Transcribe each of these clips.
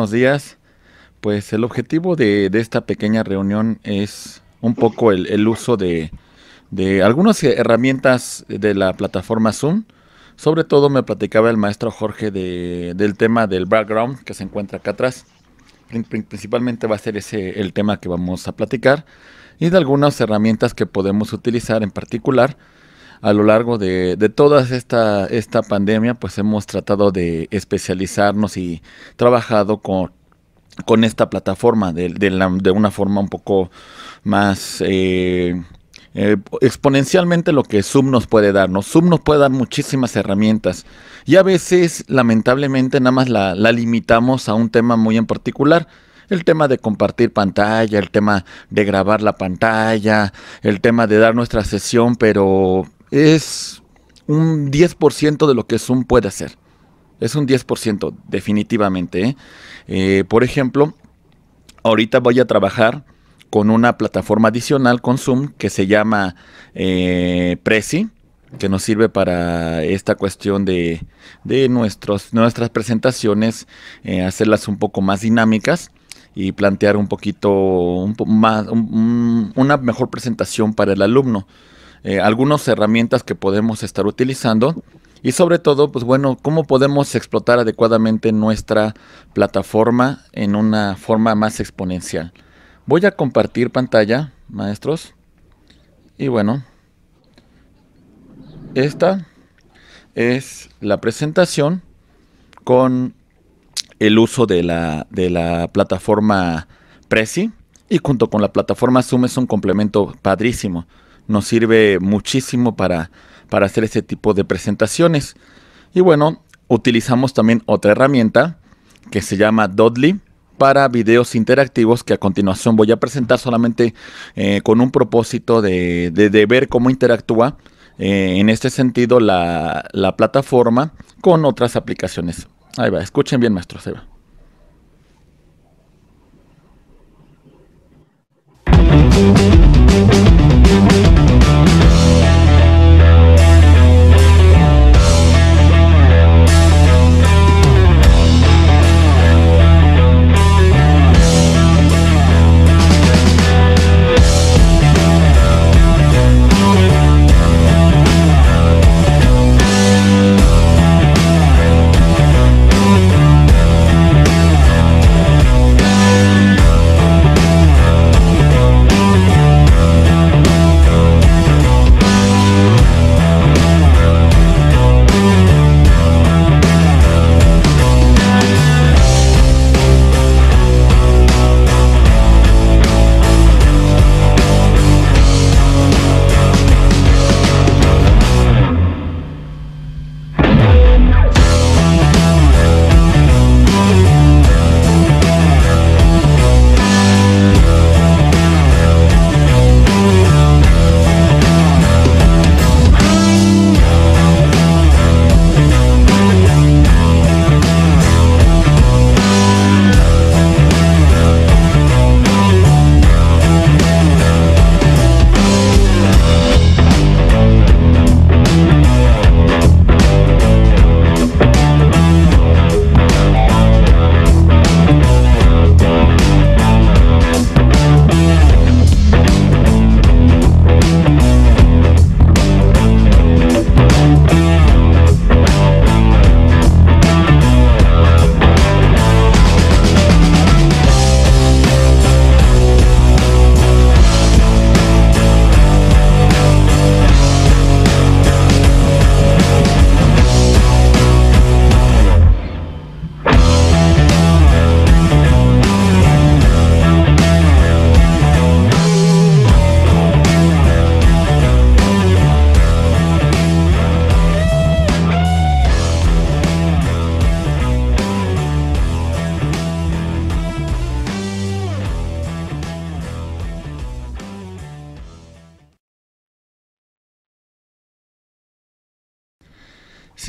buenos días. Pues el objetivo de, esta pequeña reunión es un poco el, uso de, algunas herramientas de la plataforma Zoom. Sobre todo me platicaba el maestro Jorge del tema del background que se encuentra acá atrás. Principalmente va a ser ese el tema que vamos a platicar y de algunas herramientas que podemos utilizar en particular a lo largo de, de toda esta, esta pandemia, pues hemos tratado de especializarnos y trabajado con, con esta plataforma de, una forma un poco más eh, eh, exponencialmente lo que Zoom nos puede dar. Zoom nos puede dar muchísimas herramientas y a veces lamentablemente nada más la, la limitamos a un tema muy en particular el tema de compartir pantalla, el tema de grabar la pantalla, el tema de dar nuestra sesión, pero es un 10% de lo que Zoom puede hacer. Es un 10%, definitivamente. ¿eh? Eh, por ejemplo, ahorita voy a trabajar con una plataforma adicional con Zoom que se llama Preci, eh, Prezi, que nos sirve para esta cuestión de, nuestros, nuestras presentaciones, hacerlas un poco más dinámicas y plantear un poquito más, una mejor presentación para el alumno. Eh, algunas herramientas que podemos estar utilizando y sobre todo, pues bueno, cómo podemos explotar adecuadamente nuestra plataforma en una forma más exponencial. Voy a compartir pantalla, maestros. Y bueno, esta es la presentación con el uso de la, de la plataforma Prezi y junto con la plataforma Zoom es un complemento padrísimo nos sirve muchísimo para, para hacer ese tipo de presentaciones. Y bueno, utilizamos también otra herramienta que se llama Dodly para videos interactivos que a continuación voy a presentar solamente eh, con un propósito de, ver cómo interactúa eh, en este sentido la, plataforma con otras aplicaciones. Ahí va, escuchen bien nuestro Seba.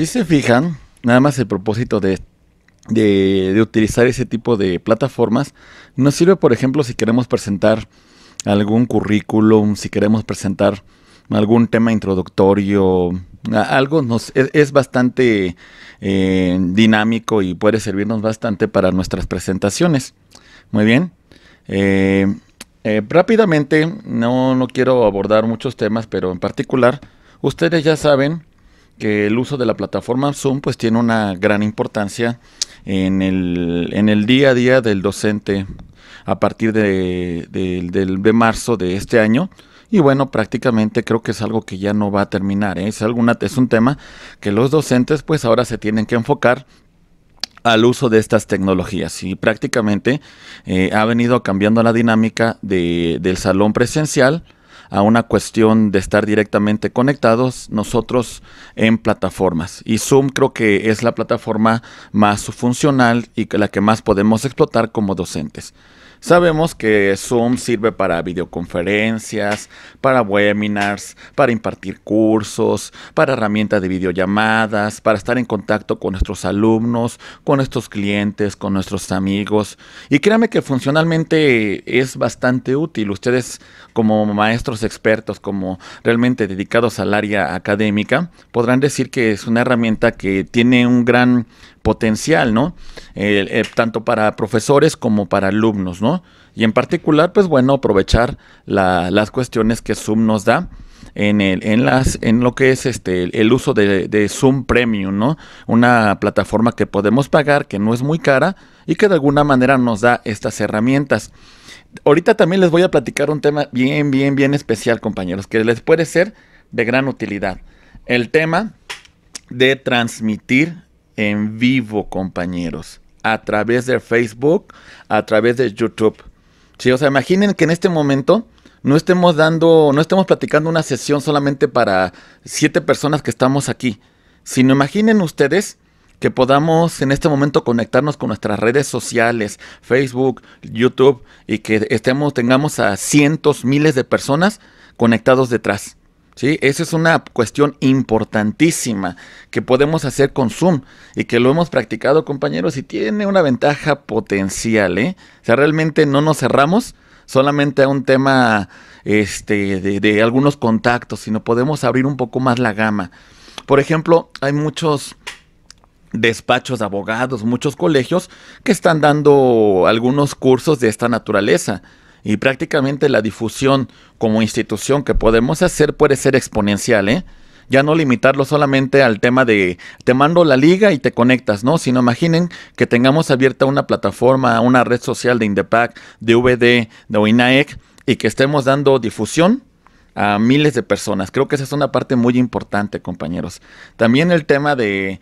Si se fijan, nada más el propósito de, utilizar ese tipo de plataformas nos sirve, por ejemplo, si queremos presentar algún currículum, si queremos presentar algún tema introductorio, algo nos es, bastante eh, dinámico y puede servirnos bastante para nuestras presentaciones. Muy bien. Eh, eh, rápidamente, no, no quiero abordar muchos temas, pero en particular, ustedes ya saben que el uso de la plataforma Zoom pues tiene una gran importancia en el, día a día del docente a partir de, de, marzo de este año. Y bueno, prácticamente creo que es algo que ya no va a terminar. ¿eh? Es, alguna, es un tema que los docentes pues ahora se tienen que enfocar al uso de estas tecnologías y prácticamente eh, ha venido cambiando la dinámica del salón presencial a una cuestión de estar directamente conectados nosotros en plataformas. Y Zoom creo que es la plataforma más funcional y la que más podemos explotar como docentes. Sabemos que Zoom sirve para videoconferencias, para webinars, para impartir cursos, para herramientas de videollamadas, para estar en contacto con nuestros alumnos, con nuestros clientes, con nuestros amigos. Y créame que funcionalmente es bastante útil. Ustedes como maestros expertos, como realmente dedicados al área académica, podrán decir que es una herramienta que tiene un gran potencial, ¿no? Eh, tanto para profesores como para alumnos, ¿no? Y en particular, pues bueno, aprovechar las cuestiones que Zoom nos da. En, el, en, las, en lo que es este, el uso de, Zoom Premium, ¿no? Una plataforma que podemos pagar, que no es muy cara y que de alguna manera nos da estas herramientas. Ahorita también les voy a platicar un tema bien, bien, bien especial, compañeros, que les puede ser de gran utilidad. El tema de transmitir en vivo, compañeros, a través de Facebook, a través de YouTube. Si, o sea, imaginen que en este momento no estemos dando, no estemos platicando una sesión solamente para siete personas que estamos aquí, sino imaginen ustedes que podamos en este momento conectarnos con nuestras redes sociales, Facebook, YouTube, y que estemos, tengamos a cientos, miles de personas conectados detrás. ¿sí? Esa es una cuestión importantísima que podemos hacer con Zoom y que lo hemos practicado, compañeros, y tiene una ventaja potencial, ¿eh? O sea, realmente no nos cerramos solamente a un tema este, de, de algunos contactos, sino podemos abrir un poco más la gama. Por ejemplo, hay muchos despachos de abogados, muchos colegios que están dando algunos cursos de esta naturaleza y prácticamente la difusión como institución que podemos hacer puede ser exponencial, ¿eh? Ya no limitarlo solamente al tema de te mando la liga y te conectas, ¿no? Sino imaginen que tengamos abierta una plataforma, una red social de Indepac, de VD, de OINAEC y que estemos dando difusión a miles de personas. Creo que esa es una parte muy importante, compañeros. También el tema de,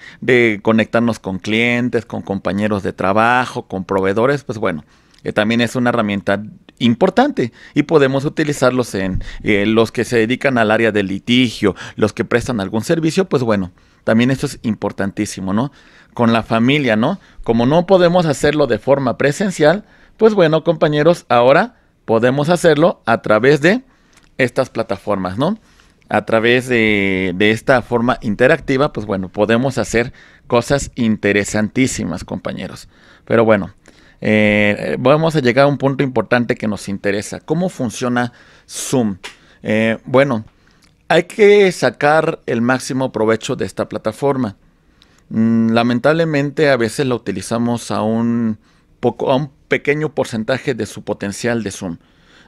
conectarnos con clientes, con compañeros de trabajo, con proveedores, pues bueno, eh, también es una herramienta importante y podemos utilizarlos en eh, los que se dedican al área del litigio, los que prestan algún servicio, pues bueno, también esto es importantísimo, ¿no? Con la familia, ¿no? Como no podemos hacerlo de forma presencial, pues bueno, compañeros, ahora podemos hacerlo a través de estas plataformas, ¿no? A través de, de esta forma interactiva, pues bueno, podemos hacer cosas interesantísimas, compañeros. Pero bueno, eh, vamos a llegar a un punto importante que nos interesa. ¿Cómo funciona Zoom? Eh, bueno, hay que sacar el máximo provecho de esta plataforma. Mm, lamentablemente a veces la utilizamos a un, poco, un pequeño porcentaje de su potencial de Zoom.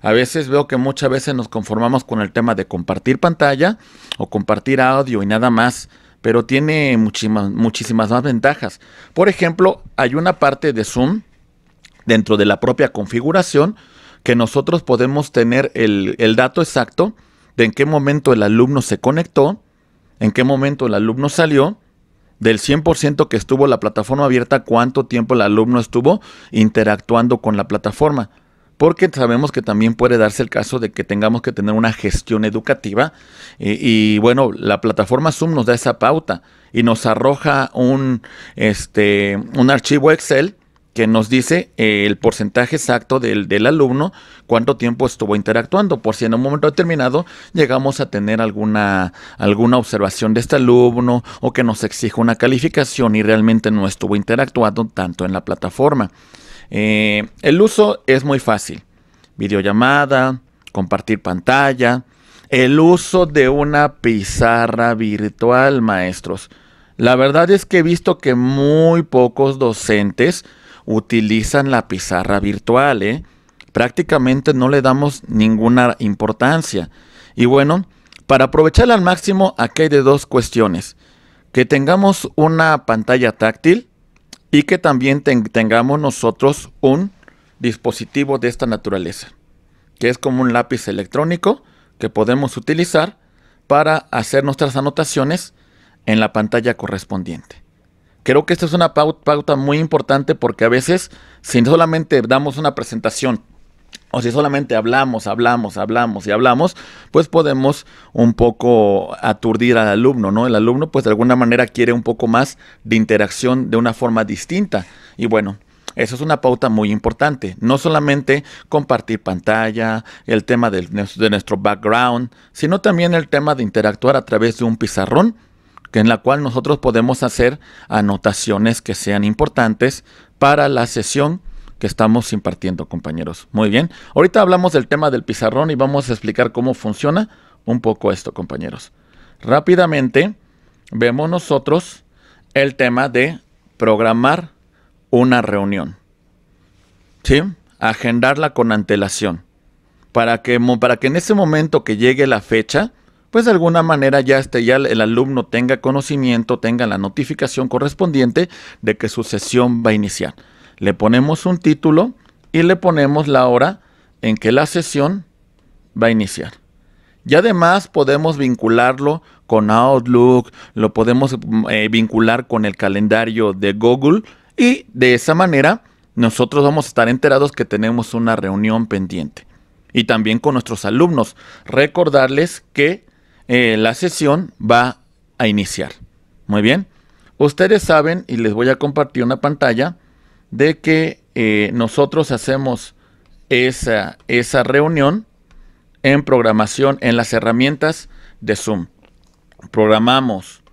A veces veo que muchas veces nos conformamos con el tema de compartir pantalla o compartir audio y nada más, pero tiene muchísimas, muchísimas más ventajas. Por ejemplo, hay una parte de Zoom dentro de la propia configuración que nosotros podemos tener el, dato exacto de en qué momento el alumno se conectó, en qué momento el alumno salió, del 100% que estuvo la plataforma abierta, cuánto tiempo el alumno estuvo interactuando con la plataforma. Porque sabemos que también puede darse el caso de que tengamos que tener una gestión educativa. Y, bueno, la plataforma Zoom nos da esa pauta y nos arroja un, este, un archivo Excel que nos dice eh, el porcentaje exacto del, alumno, cuánto tiempo estuvo interactuando, por si en un momento determinado llegamos a tener alguna, alguna observación de este alumno o que nos exija una calificación y realmente no estuvo interactuando tanto en la plataforma. Eh, el uso es muy fácil. Videollamada, compartir pantalla, el uso de una pizarra virtual, maestros. La verdad es que he visto que muy pocos docentes utilizan la pizarra virtual, ¿eh? prácticamente no le damos ninguna importancia. Y bueno, para aprovecharla al máximo, aquí hay de dos cuestiones. Que tengamos una pantalla táctil y que también tengamos nosotros un dispositivo de esta naturaleza, que es como un lápiz electrónico que podemos utilizar para hacer nuestras anotaciones en la pantalla correspondiente creo que esta es una pauta muy importante porque a veces, si solamente damos una presentación o si solamente hablamos, hablamos, hablamos y hablamos, pues podemos un poco aturdir al alumno, ¿no? El alumno pues de alguna manera quiere un poco más de interacción de una forma distinta. Y bueno, eso es una pauta muy importante. No solamente compartir pantalla, el tema de, de nuestro background, sino también el tema de interactuar a través de un pizarrón que en la cual nosotros podemos hacer anotaciones que sean importantes para la sesión que estamos impartiendo, compañeros. Muy bien. Ahorita hablamos del tema del pizarrón y vamos a explicar cómo funciona un poco esto, compañeros. Rápidamente vemos nosotros el tema de programar una reunión. ¿Sí? Agendarla con antelación. Para que, para que en ese momento que llegue la fecha, pues de alguna manera ya, este, ya el alumno tenga conocimiento, tenga la notificación correspondiente de que su sesión va a iniciar. Le ponemos un título y le ponemos la hora en que la sesión va a iniciar. Y además podemos vincularlo con Outlook, lo podemos mm, eh, vincular con el calendario de Google y de esa manera nosotros vamos a estar enterados que tenemos una reunión pendiente. Y también con nuestros alumnos, recordarles que eh, la sesión va a iniciar. Muy bien. Ustedes saben, y les voy a compartir una pantalla, de que eh, nosotros hacemos esa, esa reunión en programación en las herramientas de Zoom. Programamos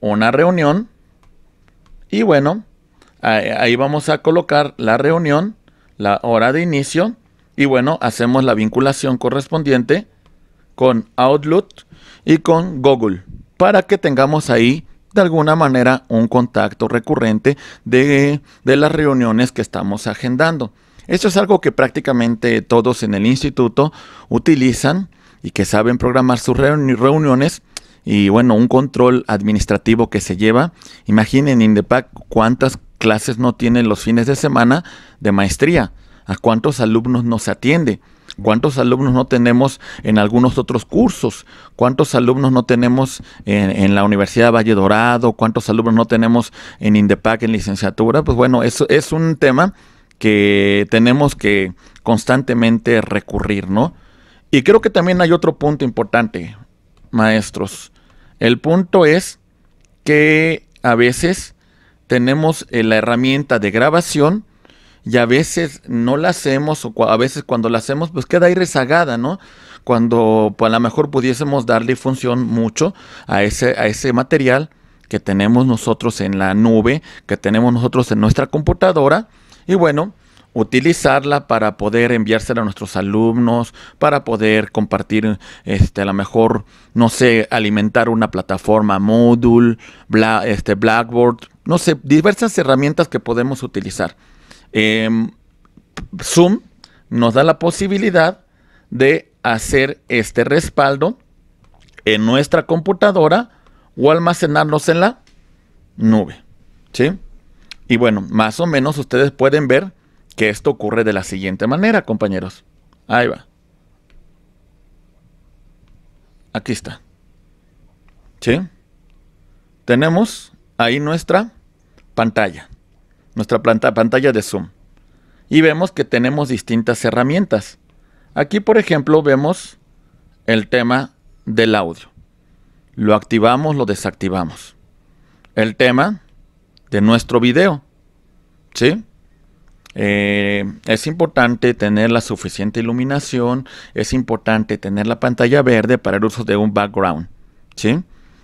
una reunión y bueno, ahí vamos a colocar la reunión, la hora de inicio y bueno, hacemos la vinculación correspondiente con Outlook y con Google para que tengamos ahí de alguna manera un contacto recurrente de, las reuniones que estamos agendando. Esto es algo que prácticamente todos en el instituto utilizan y que saben programar sus reuniones y bueno, un control administrativo que se lleva. Imaginen Indepac cuántas clases no tienen los fines de semana de maestría, a cuántos alumnos no se atiende. ¿Cuántos alumnos no tenemos en algunos otros cursos? ¿Cuántos alumnos no tenemos en, la Universidad de Valle Dorado? ¿Cuántos alumnos no tenemos en INDEPAC, en licenciatura? Pues bueno, eso es un tema que tenemos que constantemente recurrir, ¿no? Y creo que también hay otro punto importante, maestros. El punto es que a veces tenemos la herramienta de grabación, y a veces no la hacemos o a veces cuando la hacemos pues queda ahí rezagada, ¿no? Cuando pues, a lo mejor pudiésemos darle función mucho a ese, a ese material que tenemos nosotros en la nube, que tenemos nosotros en nuestra computadora y bueno, utilizarla para poder enviársela a nuestros alumnos, para poder compartir, este, a lo mejor, no sé, alimentar una plataforma Moodle, este, Blackboard, no sé, diversas herramientas que podemos utilizar. Em, Zoom nos da la posibilidad de hacer este respaldo en nuestra computadora o almacenarnos en la nube. ¿Sí? Y bueno, más o menos ustedes pueden ver que esto ocurre de la siguiente manera, compañeros. Ahí va. Aquí está. ¿Sí? Tenemos ahí nuestra pantalla nuestra pantalla de Zoom. Y vemos que tenemos distintas herramientas. Aquí, por ejemplo, vemos el tema del audio. Lo activamos, lo desactivamos. El tema de nuestro video. ¿Sí? Eh, es importante tener la suficiente iluminación, es importante tener la pantalla verde para el uso de un background. ¿sí?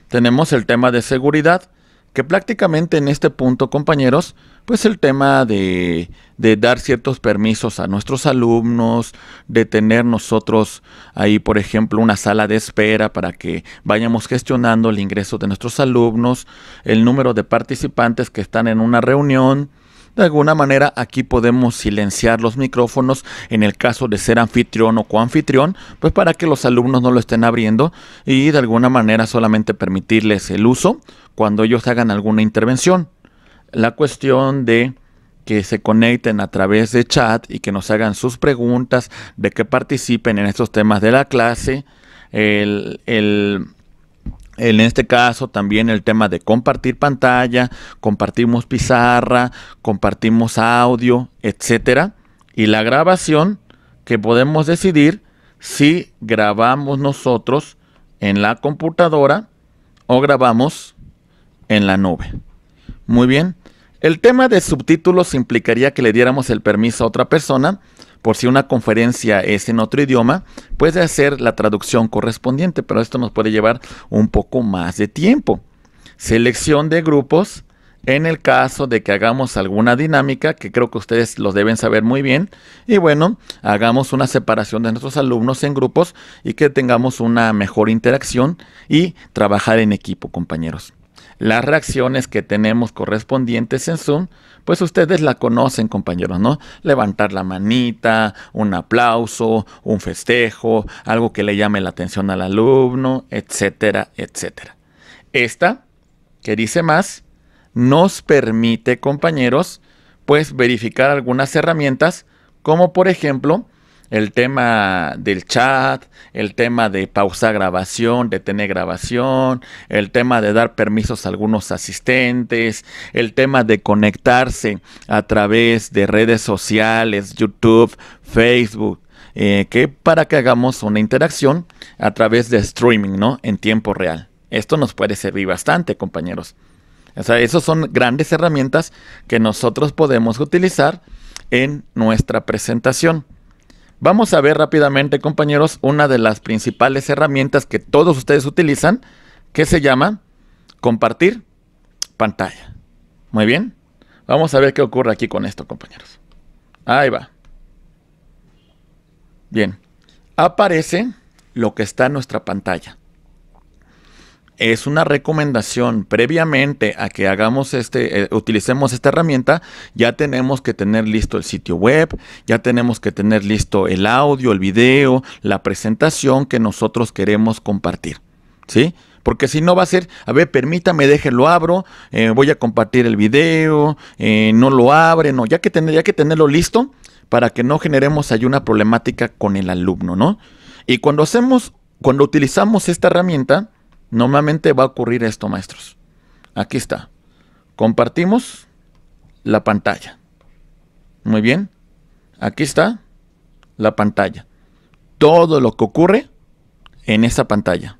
Tenemos el tema de seguridad, que prácticamente en este punto, compañeros, pues el tema de, de, dar ciertos permisos a nuestros alumnos, de tener nosotros ahí, por ejemplo, una sala de espera para que vayamos gestionando el ingreso de nuestros alumnos, el número de participantes que están en una reunión. De alguna manera aquí podemos silenciar los micrófonos en el caso de ser anfitrión o coanfitrión, pues para que los alumnos no lo estén abriendo y de alguna manera solamente permitirles el uso cuando ellos hagan alguna intervención. La cuestión de que se conecten a través de chat y que nos hagan sus preguntas, de que participen en estos temas de la clase. El, en este caso también el tema de compartir pantalla, compartimos pizarra, compartimos audio, etcétera. Y la grabación que podemos decidir si grabamos nosotros en la computadora o grabamos en la nube. Muy bien. El tema de subtítulos implicaría que le diéramos el permiso a otra persona, por si una conferencia es en otro idioma, puede hacer la traducción correspondiente, pero esto nos puede llevar un poco más de tiempo. Selección de grupos. En el caso de que hagamos alguna dinámica, que creo que ustedes los deben saber muy bien, y bueno, hagamos una separación de nuestros alumnos en grupos y que tengamos una mejor interacción y trabajar en equipo, compañeros las reacciones que tenemos correspondientes en Zoom, pues ustedes la conocen, compañeros, ¿no? Levantar la manita, un aplauso, un festejo, algo que le llame la atención al alumno, etcétera, etcétera. Esta, que dice más, nos permite, compañeros, pues verificar algunas herramientas, como por ejemplo el tema del chat, el tema de pausar grabación, detener grabación, el tema de dar permisos a algunos asistentes, el tema de conectarse a través de redes sociales, YouTube, Facebook. Eh, que para que hagamos una interacción a través de streaming, ¿no? En tiempo real. Esto nos puede servir bastante, compañeros. O esas son grandes herramientas que nosotros podemos utilizar en nuestra presentación. Vamos a ver rápidamente, compañeros, una de las principales herramientas que todos ustedes utilizan, que se llama compartir pantalla. Muy bien. Vamos a ver qué ocurre aquí con esto, compañeros. Ahí va. Bien. Aparece lo que está en nuestra pantalla es una recomendación previamente a que hagamos este, eh, utilicemos esta herramienta, ya tenemos que tener listo el sitio web, ya tenemos que tener listo el audio, el video, la presentación que nosotros queremos compartir. ¿Sí? Porque si no va a ser, a ver, permítame, déjelo abro, eh, voy a compartir el video, eh, no lo abre, no, ya que, tener, ya que tenerlo listo para que no generemos ahí una problemática con el alumno, ¿no? Y cuando hacemos, cuando utilizamos esta herramienta, Normalmente va a ocurrir esto, maestros. Aquí está. Compartimos la pantalla. Muy bien. Aquí está la pantalla. Todo lo que ocurre en esa pantalla.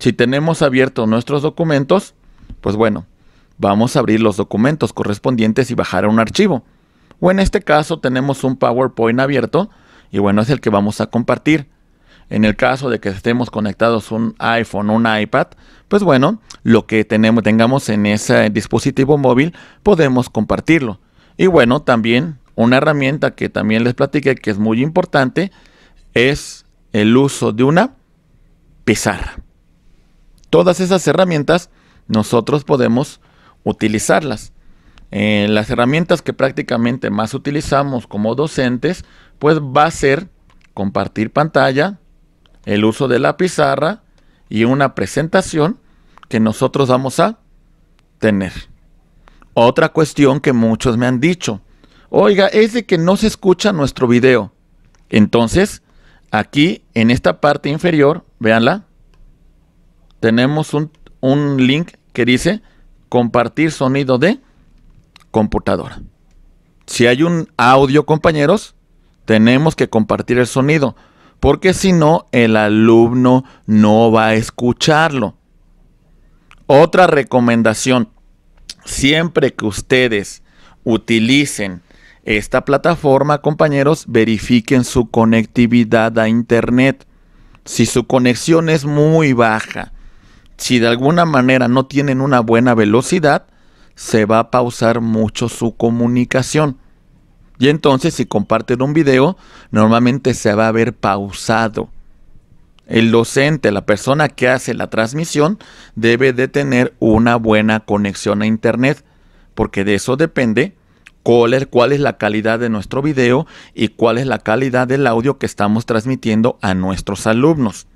Si tenemos abiertos nuestros documentos, pues bueno, vamos a abrir los documentos correspondientes y bajar a un archivo. O en este caso tenemos un PowerPoint abierto y bueno, es el que vamos a compartir. En el caso de que estemos conectados un iPhone, un iPad, pues bueno, lo que tenemos, tengamos en ese dispositivo móvil podemos compartirlo. Y bueno, también una herramienta que también les platiqué que es muy importante es el uso de una pizarra. Todas esas herramientas nosotros podemos utilizarlas. Eh, las herramientas que prácticamente más utilizamos como docentes, pues va a ser compartir pantalla, el uso de la pizarra y una presentación que nosotros vamos a tener. Otra cuestión que muchos me han dicho, oiga, es de que no se escucha nuestro video. Entonces, aquí en esta parte inferior, véanla, tenemos un, un link que dice compartir sonido de computadora. Si hay un audio, compañeros, tenemos que compartir el sonido porque si no, el alumno no va a escucharlo. Otra recomendación, siempre que ustedes utilicen esta plataforma, compañeros, verifiquen su conectividad a Internet. Si su conexión es muy baja, si de alguna manera no tienen una buena velocidad, se va a pausar mucho su comunicación. Y entonces si comparten un video, normalmente se va a ver pausado. El docente, la persona que hace la transmisión, debe de tener una buena conexión a Internet, porque de eso depende cuál es, la calidad de nuestro video y cuál es la calidad del audio que estamos transmitiendo a nuestros alumnos.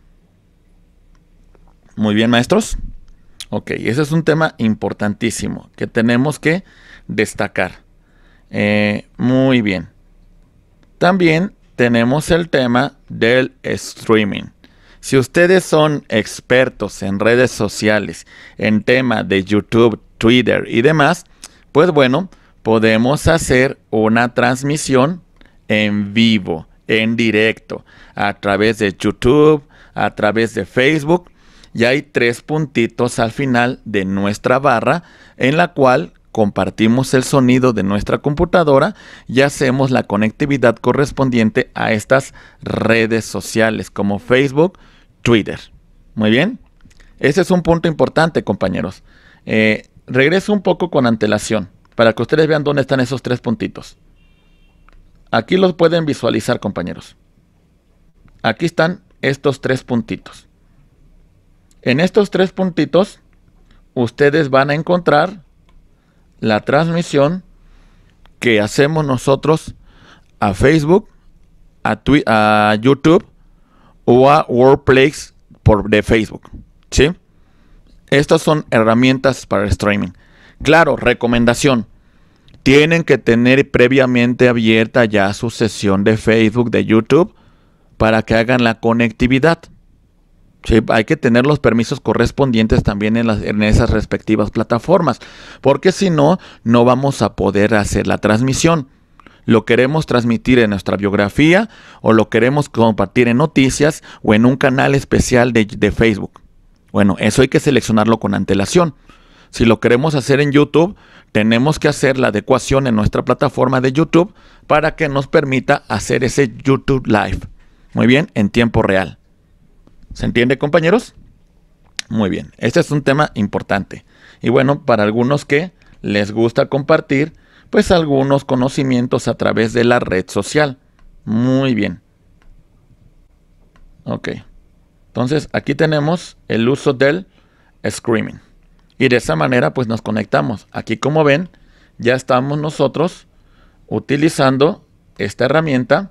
Muy bien, maestros. Ok, ese es un tema importantísimo que tenemos que destacar. Eh, muy bien. También tenemos el tema del streaming. Si ustedes son expertos en redes sociales, en tema de YouTube, Twitter y demás, pues bueno, podemos hacer una transmisión en vivo, en directo, a través de YouTube, a través de Facebook. Y hay tres puntitos al final de nuestra barra en la cual compartimos el sonido de nuestra computadora y hacemos la conectividad correspondiente a estas redes sociales como Facebook, Twitter. Muy bien. Ese es un punto importante, compañeros. Eh, regreso un poco con antelación para que ustedes vean dónde están esos tres puntitos. Aquí los pueden visualizar, compañeros. Aquí están estos tres puntitos. En estos tres puntitos, ustedes van a encontrar la transmisión que hacemos nosotros a Facebook, a, a YouTube o a Workplace por, de Facebook. ¿sí? Estas son herramientas para el streaming. Claro, recomendación. Tienen que tener previamente abierta ya su sesión de Facebook, de YouTube, para que hagan la conectividad hay que tener los permisos correspondientes también en, las, esas respectivas plataformas, porque si no, no vamos a poder hacer la transmisión lo queremos transmitir en nuestra biografía o lo queremos compartir en noticias o en un canal especial de, Facebook. Bueno, eso hay que seleccionarlo con antelación. Si lo queremos hacer en YouTube, tenemos que hacer la adecuación en nuestra plataforma de YouTube para que nos permita hacer ese YouTube Live. Muy bien, en tiempo real. ¿Se entiende, compañeros? Muy bien, este es un tema importante. Y bueno, para algunos que les gusta compartir, pues algunos conocimientos a través de la red social. Muy bien. Ok. Entonces, aquí tenemos el uso del screaming. Y de esa manera, pues nos conectamos. Aquí, como ven, ya estamos nosotros utilizando esta herramienta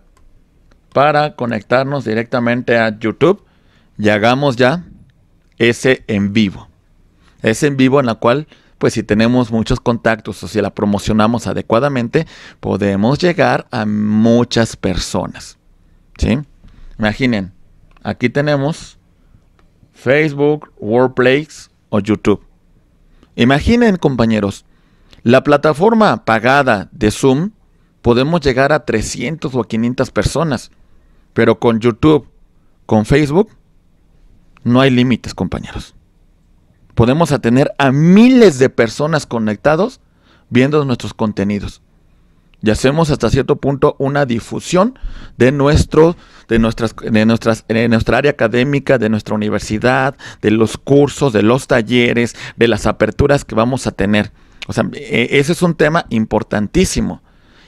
para conectarnos directamente a YouTube y hagamos ya ese en vivo. Ese en vivo en la cual, pues si tenemos muchos contactos o si la promocionamos adecuadamente, podemos llegar a muchas personas. ¿Sí? Imaginen, aquí tenemos Facebook, Workplace o YouTube. Imaginen, compañeros, la plataforma pagada de Zoom podemos llegar a 300 o 500 personas, pero con YouTube, con Facebook, no hay límites, compañeros. Podemos atener a miles de personas conectados viendo nuestros contenidos. Y hacemos hasta cierto punto una difusión de, nuestro, de, nuestras, de, nuestras, de nuestra área académica, de nuestra universidad, de los cursos, de los talleres, de las aperturas que vamos a tener. O sea, e, ese es un tema importantísimo.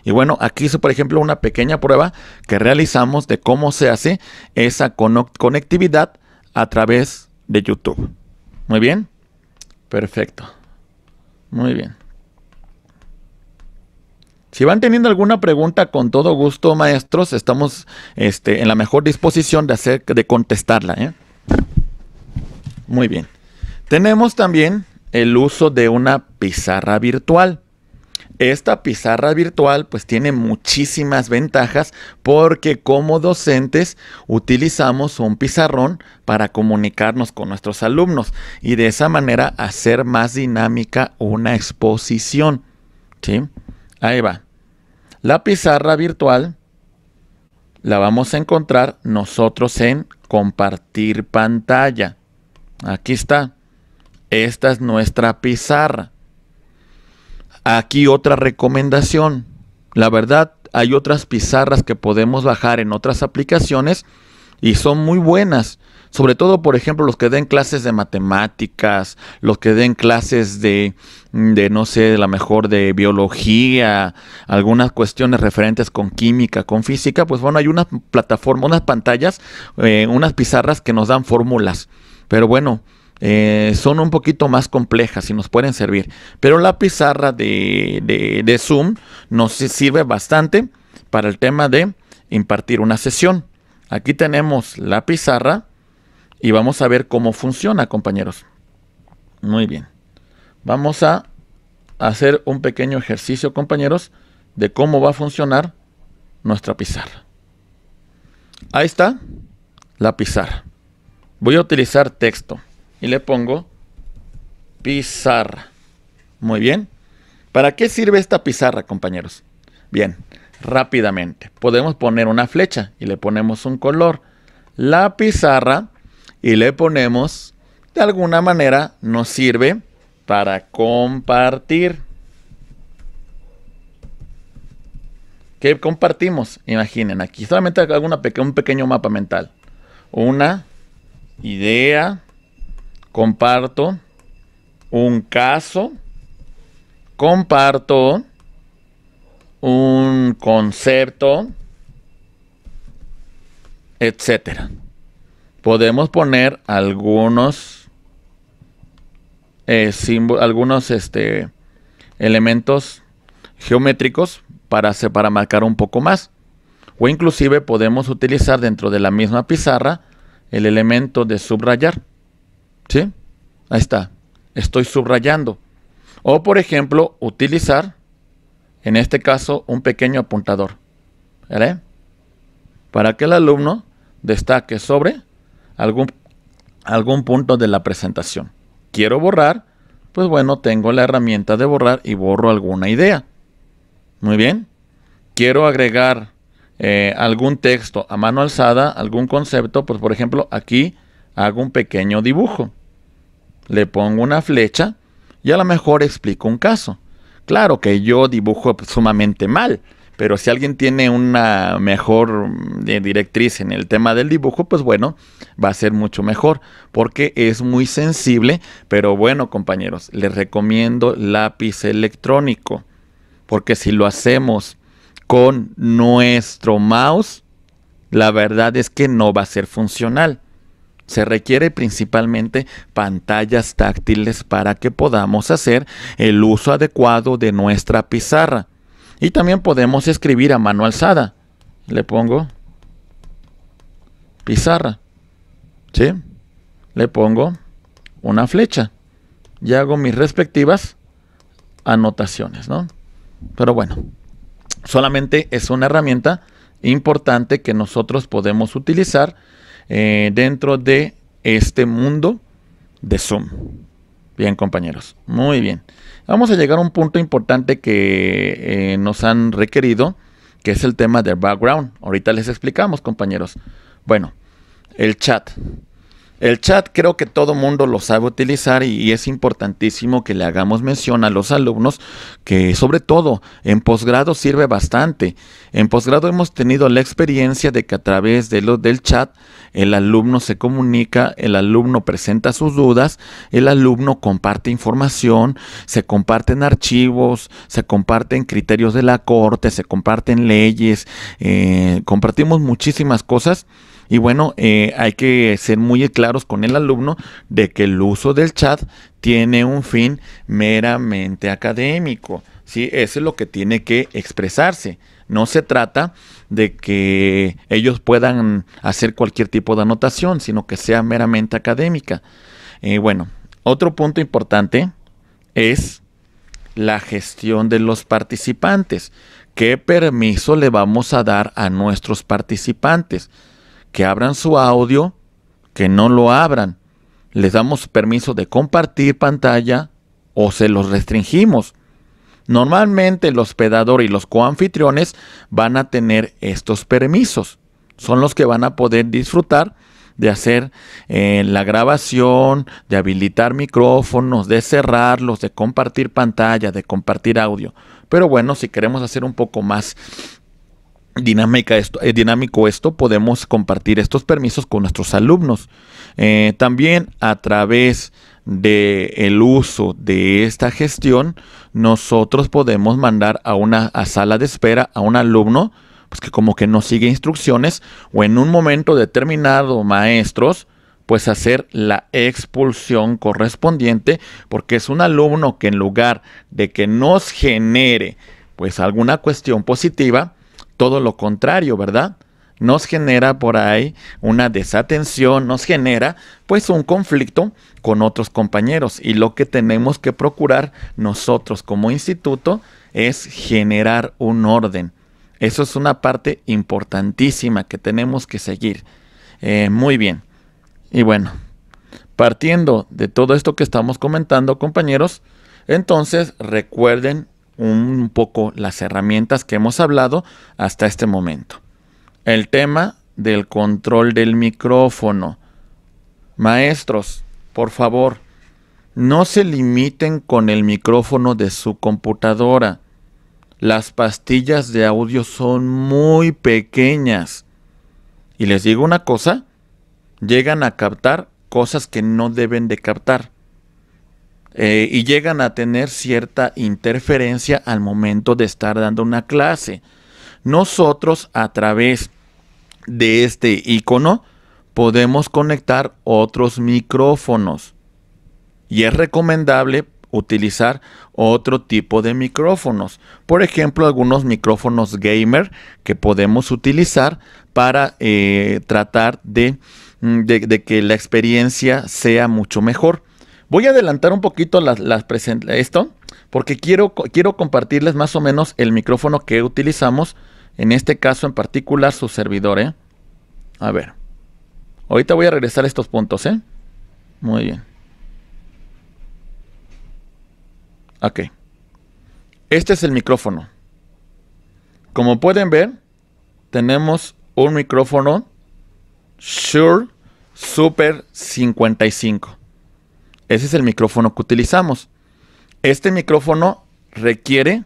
Y bueno, aquí hice, por ejemplo, una pequeña prueba que realizamos de cómo se hace esa conectividad a través de YouTube. Muy bien. Perfecto. Muy bien. Si van teniendo alguna pregunta, con todo gusto, maestros, estamos este, en la mejor disposición de, hacer, de contestarla. ¿eh? Muy bien. Tenemos también el uso de una pizarra virtual. Esta pizarra virtual pues tiene muchísimas ventajas porque como docentes utilizamos un pizarrón para comunicarnos con nuestros alumnos y de esa manera hacer más dinámica una exposición. ¿Sí? Ahí va. La pizarra virtual la vamos a encontrar nosotros en compartir pantalla. Aquí está. Esta es nuestra pizarra. Aquí otra recomendación. La verdad, hay otras pizarras que podemos bajar en otras aplicaciones y son muy buenas. Sobre todo, por ejemplo, los que den clases de matemáticas, los que den clases de, de no sé, la mejor de biología, algunas cuestiones referentes con química, con física, pues bueno, hay unas plataformas, unas pantallas, eh, unas pizarras que nos dan fórmulas. Pero bueno, eh, son un poquito más complejas y nos pueden servir. Pero la pizarra de Zoom nos sirve bastante para el tema de impartir una sesión. Aquí tenemos la pizarra y vamos a ver cómo funciona, compañeros. Muy bien. Vamos a hacer un pequeño ejercicio, compañeros, de cómo va a funcionar nuestra pizarra. Ahí está la pizarra. Voy a utilizar texto y le pongo pizarra. Muy bien. ¿Para qué sirve esta pizarra, compañeros? Bien, rápidamente. Podemos poner una flecha y le ponemos un color. La pizarra y le ponemos, de alguna manera, nos sirve para compartir. ¿Qué compartimos? Imaginen, aquí solamente hago un pequeño mapa mental. Una idea comparto un caso, comparto un concepto, etcétera. Podemos poner algunos eh, algunos este, elementos geométricos para, para marcar un poco más. O inclusive podemos utilizar dentro de la misma pizarra el elemento de subrayar. ¿Sí? Ahí está. Estoy subrayando. O, por ejemplo, utilizar, en este caso, un pequeño apuntador. ¿Vale? Para que el alumno destaque sobre algún, algún punto de la presentación. Quiero borrar, pues bueno, tengo la herramienta de borrar y borro alguna idea. Muy bien. Quiero agregar eh, algún texto a mano alzada, algún concepto, pues por ejemplo, aquí hago un pequeño dibujo le pongo una flecha y a lo mejor explico un caso. Claro que yo dibujo sumamente mal, pero si alguien tiene una mejor mm, eh, directriz en el tema del dibujo, pues bueno, va a ser mucho mejor, porque es muy sensible, pero bueno, compañeros, les recomiendo lápiz electrónico, porque si lo hacemos con nuestro mouse, la verdad es que no va a ser funcional. Se requiere principalmente pantallas táctiles para que podamos hacer el uso adecuado de nuestra pizarra. Y también podemos escribir a mano alzada. Le pongo pizarra. ¿Sí? Le pongo una flecha. Y hago mis respectivas anotaciones, ¿no? Pero bueno, solamente es una herramienta importante que nosotros podemos utilizar eh, dentro de este mundo de Zoom. Bien, compañeros. Muy bien. Vamos a llegar a un punto importante que eh, nos han requerido, que es el tema del background. Ahorita les explicamos, compañeros. Bueno, el chat. El chat creo que todo mundo lo sabe utilizar y, es importantísimo que le hagamos mención a los alumnos que sobre todo en posgrado sirve bastante. En posgrado hemos tenido la experiencia de que a través de lo, del chat el alumno se comunica, el alumno presenta sus dudas, el alumno comparte información, se comparten archivos, se comparten criterios de la corte, se comparten leyes, eh, compartimos muchísimas cosas. Y bueno, eh, hay que ser muy claros con el alumno de que el uso del chat tiene un fin meramente académico. ¿sí? Eso es lo que tiene que expresarse. No se trata de que ellos puedan hacer cualquier tipo de anotación, sino que sea meramente académica. Y eh, bueno, otro punto importante es la gestión de los participantes. ¿Qué permiso le vamos a dar a nuestros participantes? Que abran su audio, que no lo abran. Les damos permiso de compartir pantalla o se los restringimos. Normalmente el hospedador y los coanfitriones van a tener estos permisos. Son los que van a poder disfrutar de hacer eh, la grabación, de habilitar micrófonos, de cerrarlos, de compartir pantalla, de compartir audio. Pero bueno, si queremos hacer un poco más dinámica eh, dinámico esto, podemos compartir estos permisos con nuestros alumnos. Eh, también a través de el uso de esta gestión, nosotros podemos mandar a una sala de espera a un alumno pues que como que no sigue instrucciones o en un momento determinado maestros pues hacer la expulsión correspondiente porque es un alumno que en lugar de que nos genere pues alguna cuestión positiva, todo lo contrario, ¿verdad? nos genera por ahí una desatención, nos genera pues un conflicto con otros compañeros y lo que tenemos que procurar nosotros como instituto es generar un orden. Eso es una parte importantísima que tenemos que seguir. Eh, muy bien. Y bueno, partiendo de todo esto que estamos comentando, compañeros, entonces recuerden un poco las herramientas que hemos hablado hasta este momento el tema del control del micrófono. Maestros, por favor, no se limiten con el micrófono de su computadora. Las pastillas de audio son muy pequeñas. Y les digo una cosa, llegan a captar cosas que no deben de captar. Eh, y llegan a tener cierta interferencia al momento de estar dando una clase. Nosotros a través de este icono podemos conectar otros micrófonos. Y es recomendable utilizar otro tipo de micrófonos. Por ejemplo, algunos micrófonos gamer que podemos utilizar para eh, tratar mm, de, de, que la experiencia sea mucho mejor. Voy a adelantar un poquito las, las esto porque quiero, quiero compartirles más o menos el micrófono que utilizamos en este caso en particular, su servidor, ¿eh? A ver. Ahorita voy a regresar a estos puntos, ¿eh? Muy bien. Ok. Este es el micrófono. Como pueden ver, tenemos un micrófono Shure Super 55. Ese es el micrófono que utilizamos. Este micrófono requiere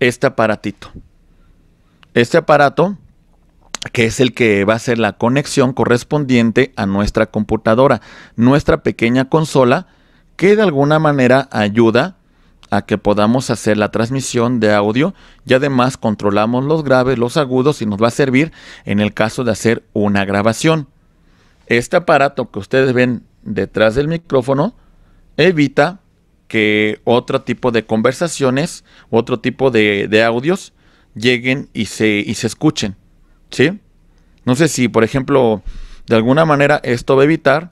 este aparatito. Este aparato que es el que va a ser la conexión correspondiente a nuestra computadora, nuestra pequeña consola, que de alguna manera ayuda a que podamos hacer la transmisión de audio y además controlamos los graves, los agudos y nos va a servir en el caso de hacer una grabación. Este aparato que ustedes ven detrás del micrófono evita que otro tipo de conversaciones, otro tipo de, de audios lleguen y se, y se escuchen. ¿Sí? No sé si, por ejemplo, de alguna manera esto va a evitar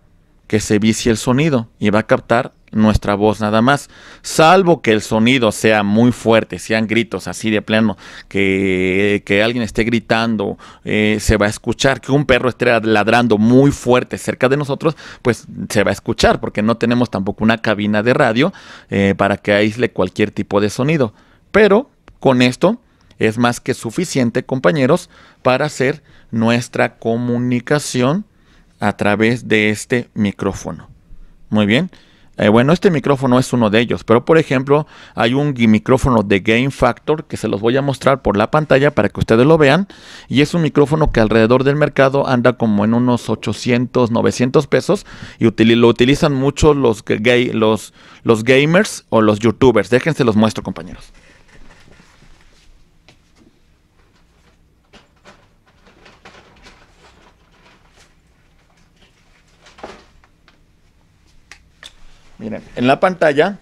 que se vicie el sonido y va a captar nuestra voz nada más. Salvo que el sonido sea muy fuerte, sean gritos así de plano, que, alguien esté gritando, eh, se va a escuchar, que un perro esté ladrando muy fuerte cerca de nosotros, pues se va a escuchar, porque no tenemos tampoco una cabina de radio eh, para que aísle cualquier tipo de sonido. Pero con esto es más que suficiente, compañeros, para hacer nuestra comunicación a través de este micrófono. Muy bien. Eh, bueno, este micrófono es uno de ellos, pero por ejemplo hay un micrófono de Game Factor que se los voy a mostrar por la pantalla para que ustedes lo vean y es un micrófono que alrededor del mercado anda como en unos 800, 900 pesos y lo utilizan mucho los, los gamers o los youtubers. Déjense los muestro compañeros. en la pantalla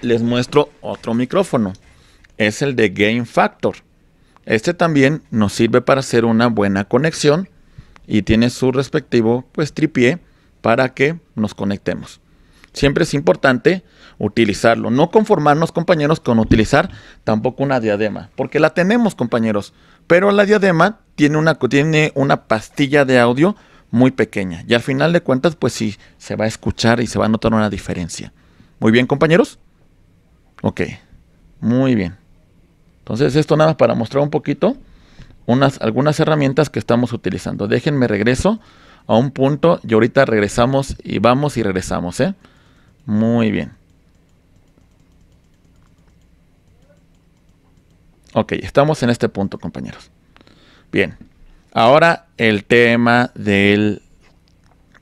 les muestro otro micrófono. Es el de Game Factor. Este también nos sirve para hacer una buena conexión y tiene su respectivo pues tripié para que nos conectemos. Siempre es importante utilizarlo, no conformarnos compañeros con utilizar tampoco una diadema, porque la tenemos compañeros, pero la diadema tiene una, tiene una pastilla de audio muy pequeña. Y al final de cuentas, pues sí, se va a escuchar y se va a notar una diferencia. Muy bien, compañeros. Ok, muy bien. Entonces, esto nada para mostrar un poquito unas, algunas herramientas que estamos utilizando. Déjenme regreso a un punto y ahorita regresamos y vamos y regresamos, ¿eh? Muy bien. Ok, estamos en este punto, compañeros. Bien. Ahora el tema del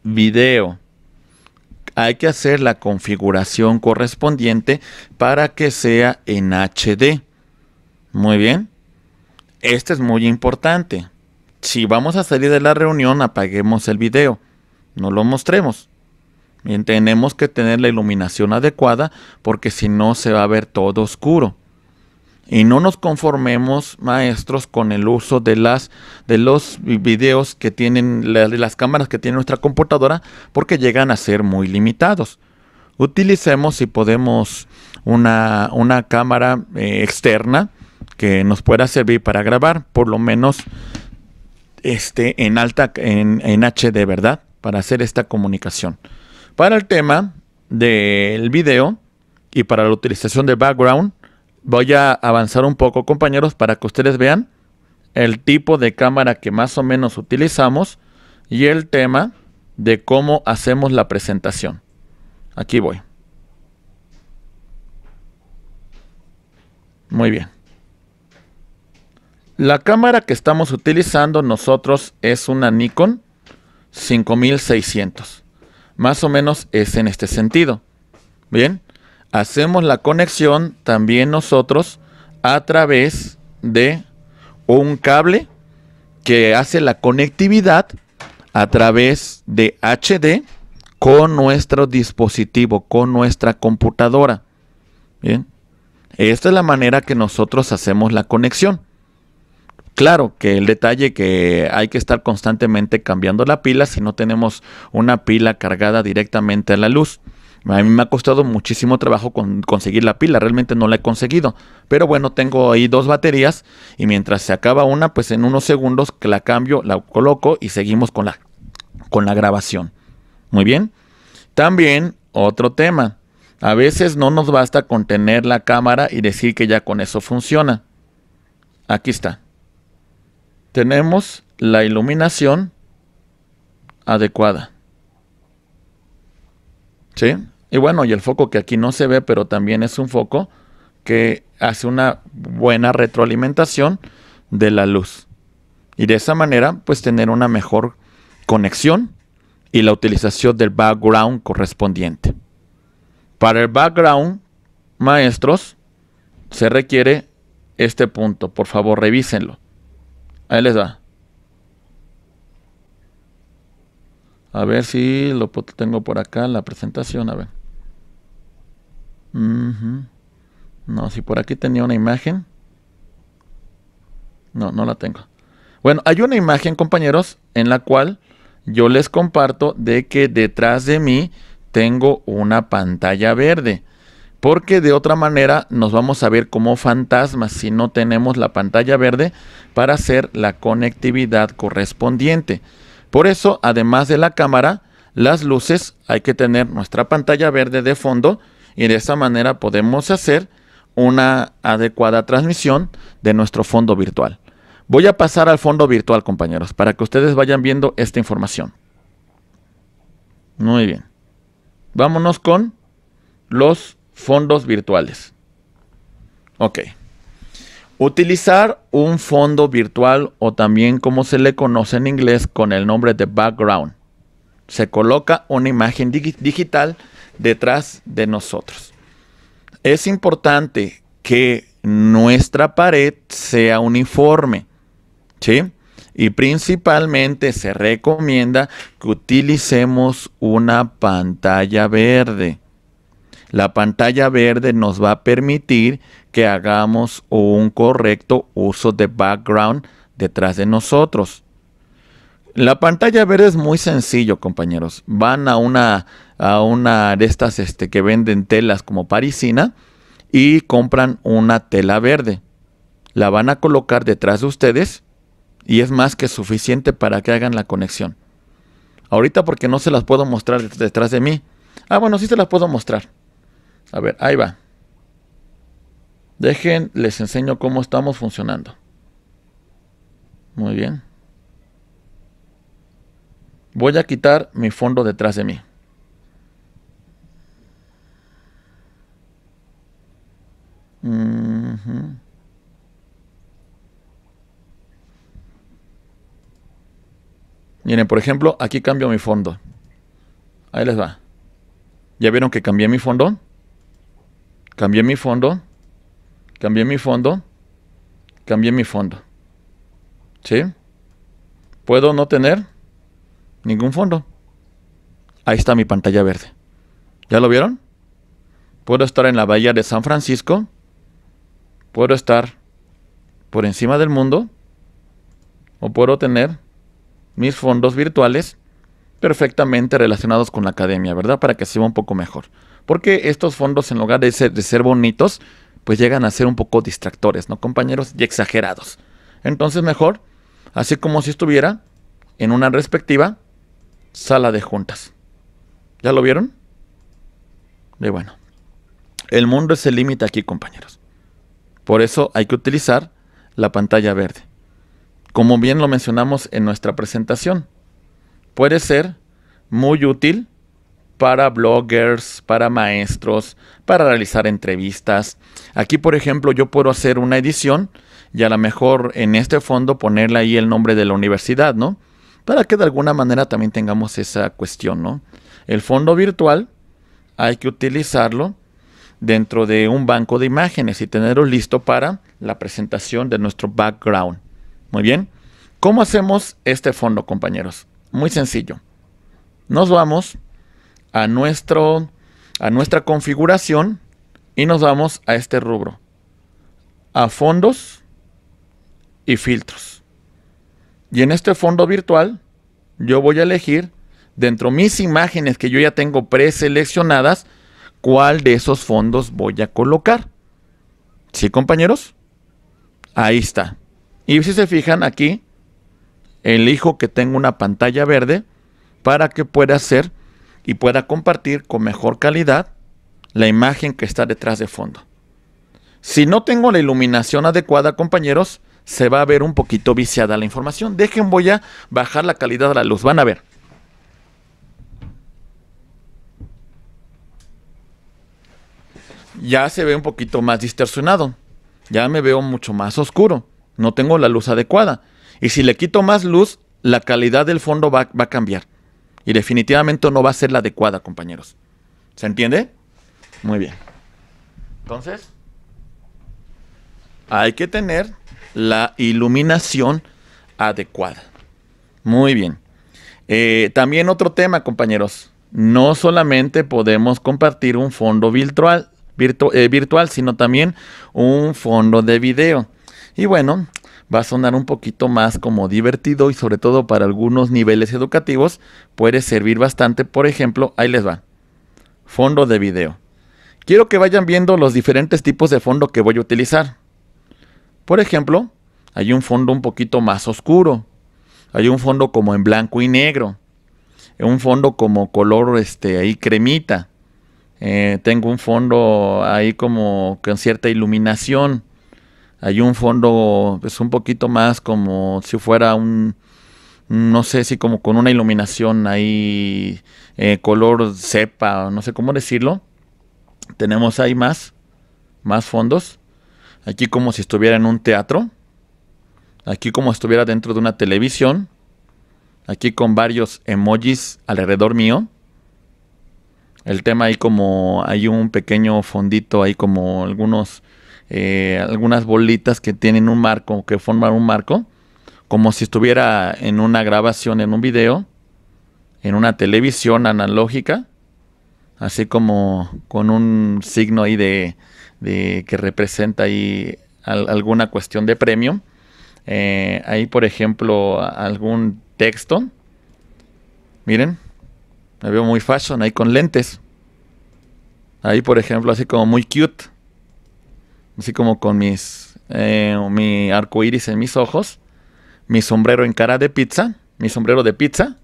video. Hay que hacer la configuración correspondiente para que sea en HD. Muy bien. Este es muy importante. Si vamos a salir de la reunión, apaguemos el video. No lo mostremos. Bien, tenemos que tener la iluminación adecuada porque si no se va a ver todo oscuro. Y no nos conformemos, maestros, con el uso de las de los videos que tienen de las cámaras que tiene nuestra computadora, porque llegan a ser muy limitados. Utilicemos, si podemos, una, cámara eh, externa que nos pueda servir para grabar, por lo menos este, en alta, en, en HD, ¿verdad? Para hacer esta comunicación. Para el tema del video y para la utilización de background, Voy a avanzar un poco, compañeros, para que ustedes vean el tipo de cámara que más o menos utilizamos y el tema de cómo hacemos la presentación. Aquí voy. Muy bien. La cámara que estamos utilizando nosotros es una Nikon 5600. Más o menos es en este sentido. Bien hacemos la conexión también nosotros a través de un cable que hace la conectividad a través de HD con nuestro dispositivo, con nuestra computadora. Bien. Esta es la manera que nosotros hacemos la conexión. Claro que el detalle que hay que estar constantemente cambiando la pila si no tenemos una pila cargada directamente a la luz. A mí me ha costado muchísimo trabajo conseguir la pila, realmente no la he conseguido. Pero bueno, tengo ahí dos baterías y mientras se acaba una, pues en unos segundos Que la cambio, la coloco y seguimos con la, con la grabación. Muy bien. También otro tema. A veces no nos basta con tener la cámara y decir que ya con eso funciona. Aquí está. Tenemos la iluminación adecuada. ¿Sí? Y bueno, y el foco que aquí no se ve, pero también es un foco que hace una buena retroalimentación de la luz. Y de esa manera, pues tener una mejor conexión y la utilización del background correspondiente. Para el background, maestros, se requiere este punto. Por favor, revísenlo. Ahí les va. A ver si lo tengo por acá, la presentación, a ver. No, si por aquí tenía una imagen. No, no la tengo. Bueno, hay una imagen, compañeros, en la cual yo les comparto de que detrás de mí tengo una pantalla verde. Porque de otra manera nos vamos a ver como fantasmas si no tenemos la pantalla verde para hacer la conectividad correspondiente. Por eso, además de la cámara, las luces, hay que tener nuestra pantalla verde de fondo y de esa manera podemos hacer una adecuada transmisión de nuestro fondo virtual. Voy a pasar al fondo virtual, compañeros, para que ustedes vayan viendo esta información. Muy bien. Vámonos con los fondos virtuales. Ok. Utilizar un fondo virtual o también como se le conoce en inglés con el nombre de background. Se coloca una imagen digital detrás de nosotros. Es importante que nuestra pared sea uniforme, Y principalmente se recomienda que utilicemos una pantalla verde. La pantalla verde nos va a permitir que hagamos un correcto uso de background detrás de nosotros. La pantalla verde es muy sencillo, compañeros. Van a una, a una de estas este, que venden telas como parisina y compran una tela verde. La van a colocar detrás de ustedes y es más que suficiente para que hagan la conexión. Ahorita porque no se las puedo mostrar detrás de mí. Ah, bueno, sí se las puedo mostrar. A ver, ahí va. Dejen, les enseño cómo estamos funcionando. Muy bien. Voy a quitar mi fondo detrás de mí. Miren, por ejemplo, aquí cambio mi fondo. Ahí les va. ¿Ya vieron que cambié mi fondo? Cambié mi fondo. Cambié mi fondo. Cambié mi fondo. ¿Sí? ¿Puedo no tener? ningún fondo. Ahí está mi pantalla verde. ¿Ya lo vieron? Puedo estar en la bahía de San Francisco. Puedo estar por encima del mundo. O puedo tener mis fondos virtuales perfectamente relacionados con la academia, ¿verdad? Para que se un poco mejor. Porque estos fondos, en lugar de ser, de ser bonitos, pues llegan a ser un poco distractores, ¿no, compañeros? Y exagerados. Entonces, mejor, así como si estuviera en una respectiva, sala de juntas. ¿Ya lo vieron? Y bueno, el mundo el límite aquí, compañeros. Por eso hay que utilizar la pantalla verde. Como bien lo mencionamos en nuestra presentación, puede ser muy útil para bloggers, para maestros, para realizar entrevistas. Aquí, por ejemplo, yo puedo hacer una edición y a lo mejor en este fondo ponerle ahí el nombre de la universidad, ¿no? para que de alguna manera también tengamos esa cuestión, ¿no? El fondo virtual hay que utilizarlo dentro de un banco de imágenes y tenerlo listo para la presentación de nuestro background. Muy bien. ¿Cómo hacemos este fondo, compañeros? Muy sencillo. Nos vamos a, nuestro, a nuestra configuración y nos vamos a este rubro. A fondos y filtros. Y en este fondo virtual yo voy a elegir dentro de mis imágenes que yo ya tengo preseleccionadas cuál de esos fondos voy a colocar. ¿Sí, compañeros? Ahí está. Y si se fijan aquí, elijo que tengo una pantalla verde para que pueda hacer y pueda compartir con mejor calidad la imagen que está detrás de fondo. Si no tengo la iluminación adecuada, compañeros, se va a ver un poquito viciada la información. Dejen, voy a bajar la calidad de la luz, van a ver. Ya se ve un poquito más distorsionado. Ya me veo mucho más oscuro. No tengo la luz adecuada. Y si le quito más luz, la calidad del fondo va, va a cambiar. Y definitivamente no va a ser la adecuada, compañeros. ¿Se entiende? Muy bien. Entonces, hay que tener la iluminación adecuada. Muy bien. Eh, también otro tema, compañeros. No solamente podemos compartir un fondo virtual, eh, virtual, sino también un fondo de video. Y bueno, va a sonar un poquito más como divertido y sobre todo para algunos niveles educativos puede servir bastante. Por ejemplo, ahí les va. Fondo de video. Quiero que vayan viendo los diferentes tipos de fondo que voy a utilizar. Por ejemplo, hay un fondo un poquito más oscuro. Hay un fondo como en blanco y negro. Un fondo como color este, ahí cremita. Eh, tengo un fondo ahí como con cierta iluminación. Hay un fondo pues, un poquito más como si fuera un, no sé si como con una iluminación ahí, eh, color cepa, no sé cómo decirlo. Tenemos ahí más, más fondos aquí como si estuviera en un teatro, aquí como si estuviera dentro de una televisión, aquí con varios emojis alrededor mío. El tema ahí como hay un pequeño fondito, ahí como algunos, eh, algunas bolitas que tienen un marco, que forman un marco, como si estuviera en una grabación, en un video, en una televisión analógica, así como con un signo ahí de, de que representa ahí alguna cuestión de premio. Eh, ahí, por ejemplo, algún texto. Miren, me veo muy fashion ahí con lentes. Ahí, por ejemplo, así como muy cute. Así como con mis, eh, mi arco iris en mis ojos. Mi sombrero en cara de pizza. Mi sombrero de pizza.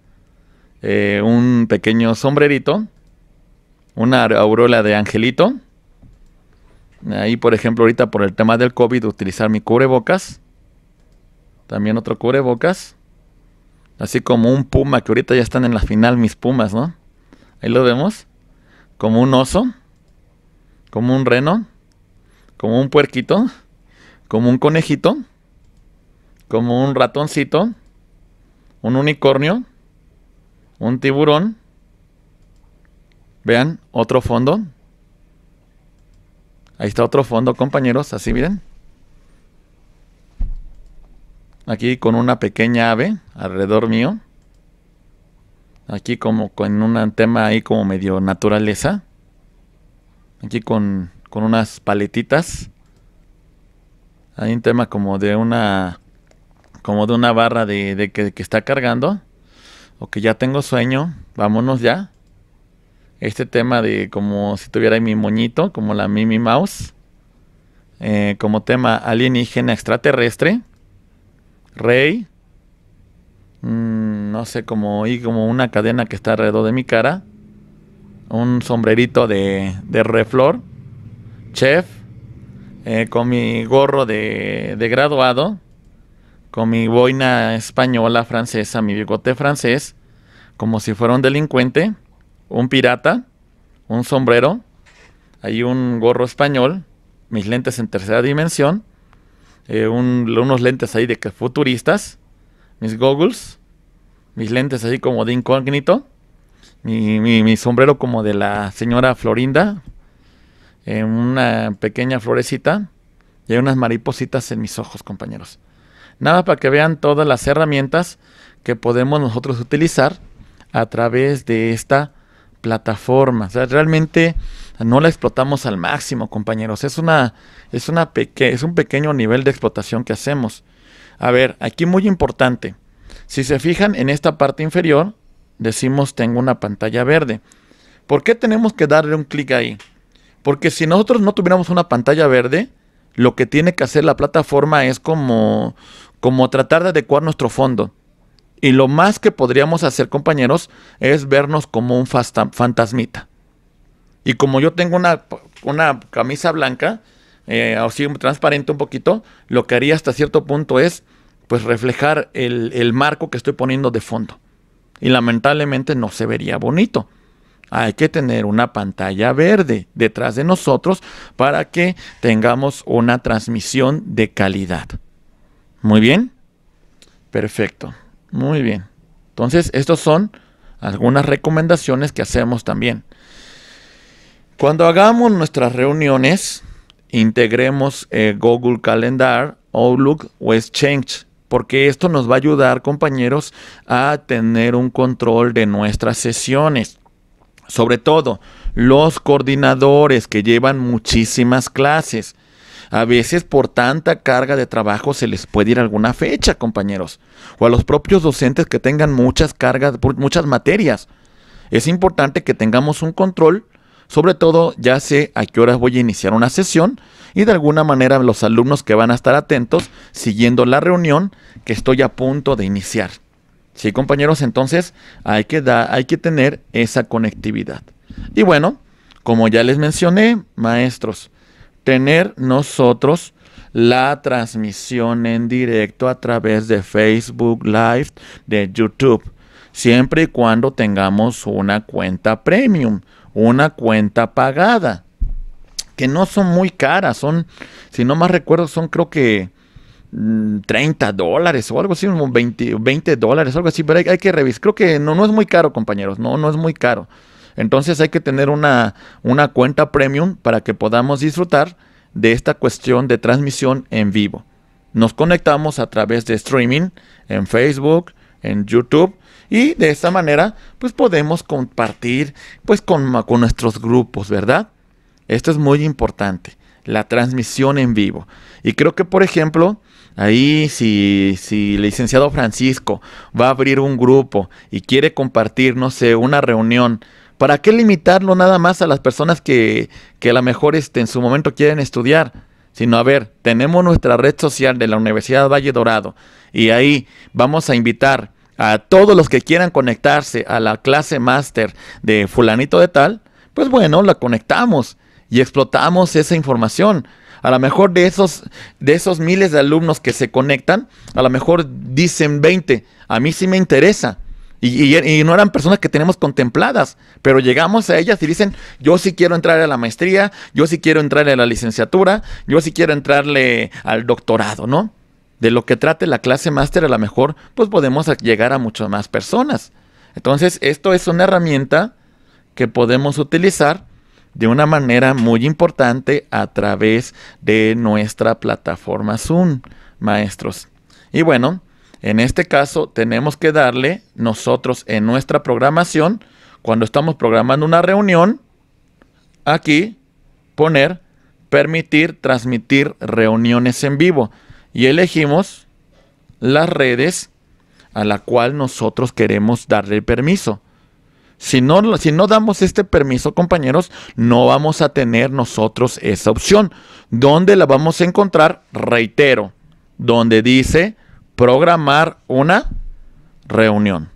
Eh, un pequeño sombrerito. Una aureola de angelito Ahí, por ejemplo, ahorita por el tema del COVID, utilizar mi cubrebocas. También otro cubrebocas. Así como un puma, que ahorita ya están en la final mis pumas, ¿no? Ahí lo vemos. Como un oso. Como un reno. Como un puerquito. Como un conejito. Como un ratoncito. Un unicornio. Un tiburón. Vean, otro fondo Ahí está otro fondo, compañeros, así miren. Aquí con una pequeña ave alrededor mío. Aquí como con un tema ahí como medio naturaleza. Aquí con, con unas paletitas. Hay un tema como de una como de una barra de, que, que está cargando. O que ya tengo sueño. Vámonos ya este tema de como si tuviera mi moñito, como la Mimi Mouse, eh, como tema alienígena extraterrestre, Rey, mm, no sé, como, y como una cadena que está alrededor de mi cara, un sombrerito de, de reflor, Chef, eh, con mi gorro de, de graduado, con mi boina española, francesa, mi bigote francés, como si fuera un delincuente un pirata, un sombrero, hay un gorro español, mis lentes en tercera dimensión, eh, unos lentes ahí de futuristas, mis goggles, mis lentes así como de incógnito, mi, sombrero como de la señora Florinda, eh, una pequeña florecita y hay unas maripositas en mis ojos, compañeros. Nada para que vean todas las herramientas que podemos nosotros utilizar a través de esta plataforma. O sea, realmente no la explotamos al máximo, compañeros. Es, una, es, una peque es un pequeño nivel de explotación que hacemos. A ver, aquí muy importante. Si se fijan en esta parte inferior, decimos tengo una pantalla verde. ¿Por qué tenemos que darle un clic ahí? Porque si nosotros no tuviéramos una pantalla verde, lo que tiene que hacer la plataforma es como, como tratar de adecuar nuestro fondo. Y lo más que podríamos hacer, compañeros, es vernos como un fantasmita. Y como yo tengo una, camisa blanca, eh, así transparente un poquito, lo que haría hasta cierto punto es pues reflejar el marco que estoy poniendo de fondo. Y lamentablemente no se vería bonito. Hay que tener una pantalla verde detrás de nosotros para que tengamos una transmisión de calidad. Muy bien. Perfecto. Muy bien. Entonces, estas son algunas recomendaciones que hacemos también. Cuando hagamos nuestras reuniones, integremos eh, Google Calendar, Outlook o Exchange, porque esto nos va a ayudar, compañeros, a tener un control de nuestras sesiones. Sobre todo, los coordinadores que llevan muchísimas clases. A veces por tanta carga de trabajo se les puede ir alguna fecha, compañeros. O a los propios docentes que tengan muchas cargas, muchas materias. Es importante que tengamos un control, sobre todo ya sé a qué horas voy a iniciar una sesión y de alguna manera los alumnos que van a estar atentos siguiendo la reunión que estoy a punto de iniciar. Sí, compañeros, entonces hay que, hay que tener esa conectividad. Y bueno, como ya les mencioné, maestros, tener nosotros la transmisión en directo a través de Facebook Live, de YouTube, siempre y cuando tengamos una cuenta premium, una cuenta pagada, que no son muy caras, son, si no más recuerdo, son creo que 30 mm, dólares o algo así, 20, dólares, algo así, pero hay, que revisar. Creo que no, no es muy caro, compañeros, no, no es muy caro. Entonces hay que tener una, cuenta premium para que podamos disfrutar de esta cuestión de transmisión en vivo. Nos conectamos a través de streaming en Facebook, en YouTube y de esta manera pues podemos compartir pues con, con nuestros grupos, ¿verdad? Esto es muy importante, la transmisión en vivo. Y creo que por ejemplo, ahí si, si el licenciado Francisco va a abrir un grupo y quiere compartir, no sé, una reunión ¿Para qué limitarlo nada más a las personas que, que a lo mejor este, en su momento quieren estudiar? Sino, a ver, tenemos nuestra red social de la Universidad Valle Dorado y ahí vamos a invitar a todos los que quieran conectarse a la clase máster de fulanito de tal, pues bueno, la conectamos y explotamos esa información. A lo mejor de esos, de esos miles de alumnos que se conectan, a lo mejor dicen 20, a mí sí me interesa. Y, no eran personas que tenemos contempladas, pero llegamos a ellas y dicen, yo sí quiero entrar a la maestría, yo sí quiero entrarle a la licenciatura, yo sí quiero entrarle al doctorado, ¿no? De lo que trate la clase máster, a lo mejor, pues podemos llegar a muchas más personas. Entonces, esto es una herramienta que podemos utilizar de una manera muy importante a través de nuestra plataforma Zoom, maestros. Y bueno, en este caso, tenemos que darle nosotros en nuestra programación, cuando estamos programando una reunión, aquí poner permitir transmitir reuniones en vivo y elegimos las redes a la cual nosotros queremos darle permiso. Si no, si no damos este permiso, compañeros, no vamos a tener nosotros esa opción. ¿Dónde la vamos a encontrar? Reitero, donde dice programar una reunión.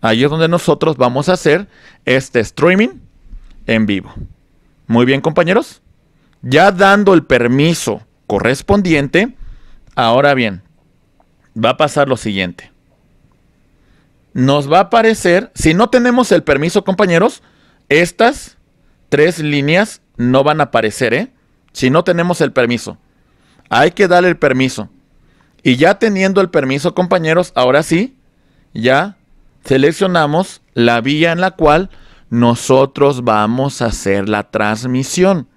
Ahí es donde nosotros vamos a hacer este streaming en vivo. Muy bien, compañeros. Ya dando el permiso correspondiente, ahora bien, va a pasar lo siguiente. Nos va a aparecer, si no tenemos el permiso, compañeros, estas tres líneas no van a aparecer, ¿eh? Si no tenemos el permiso. Hay que darle el permiso. Y ya teniendo el permiso, compañeros, ahora sí, ya seleccionamos la vía en la cual nosotros vamos a hacer la transmisión.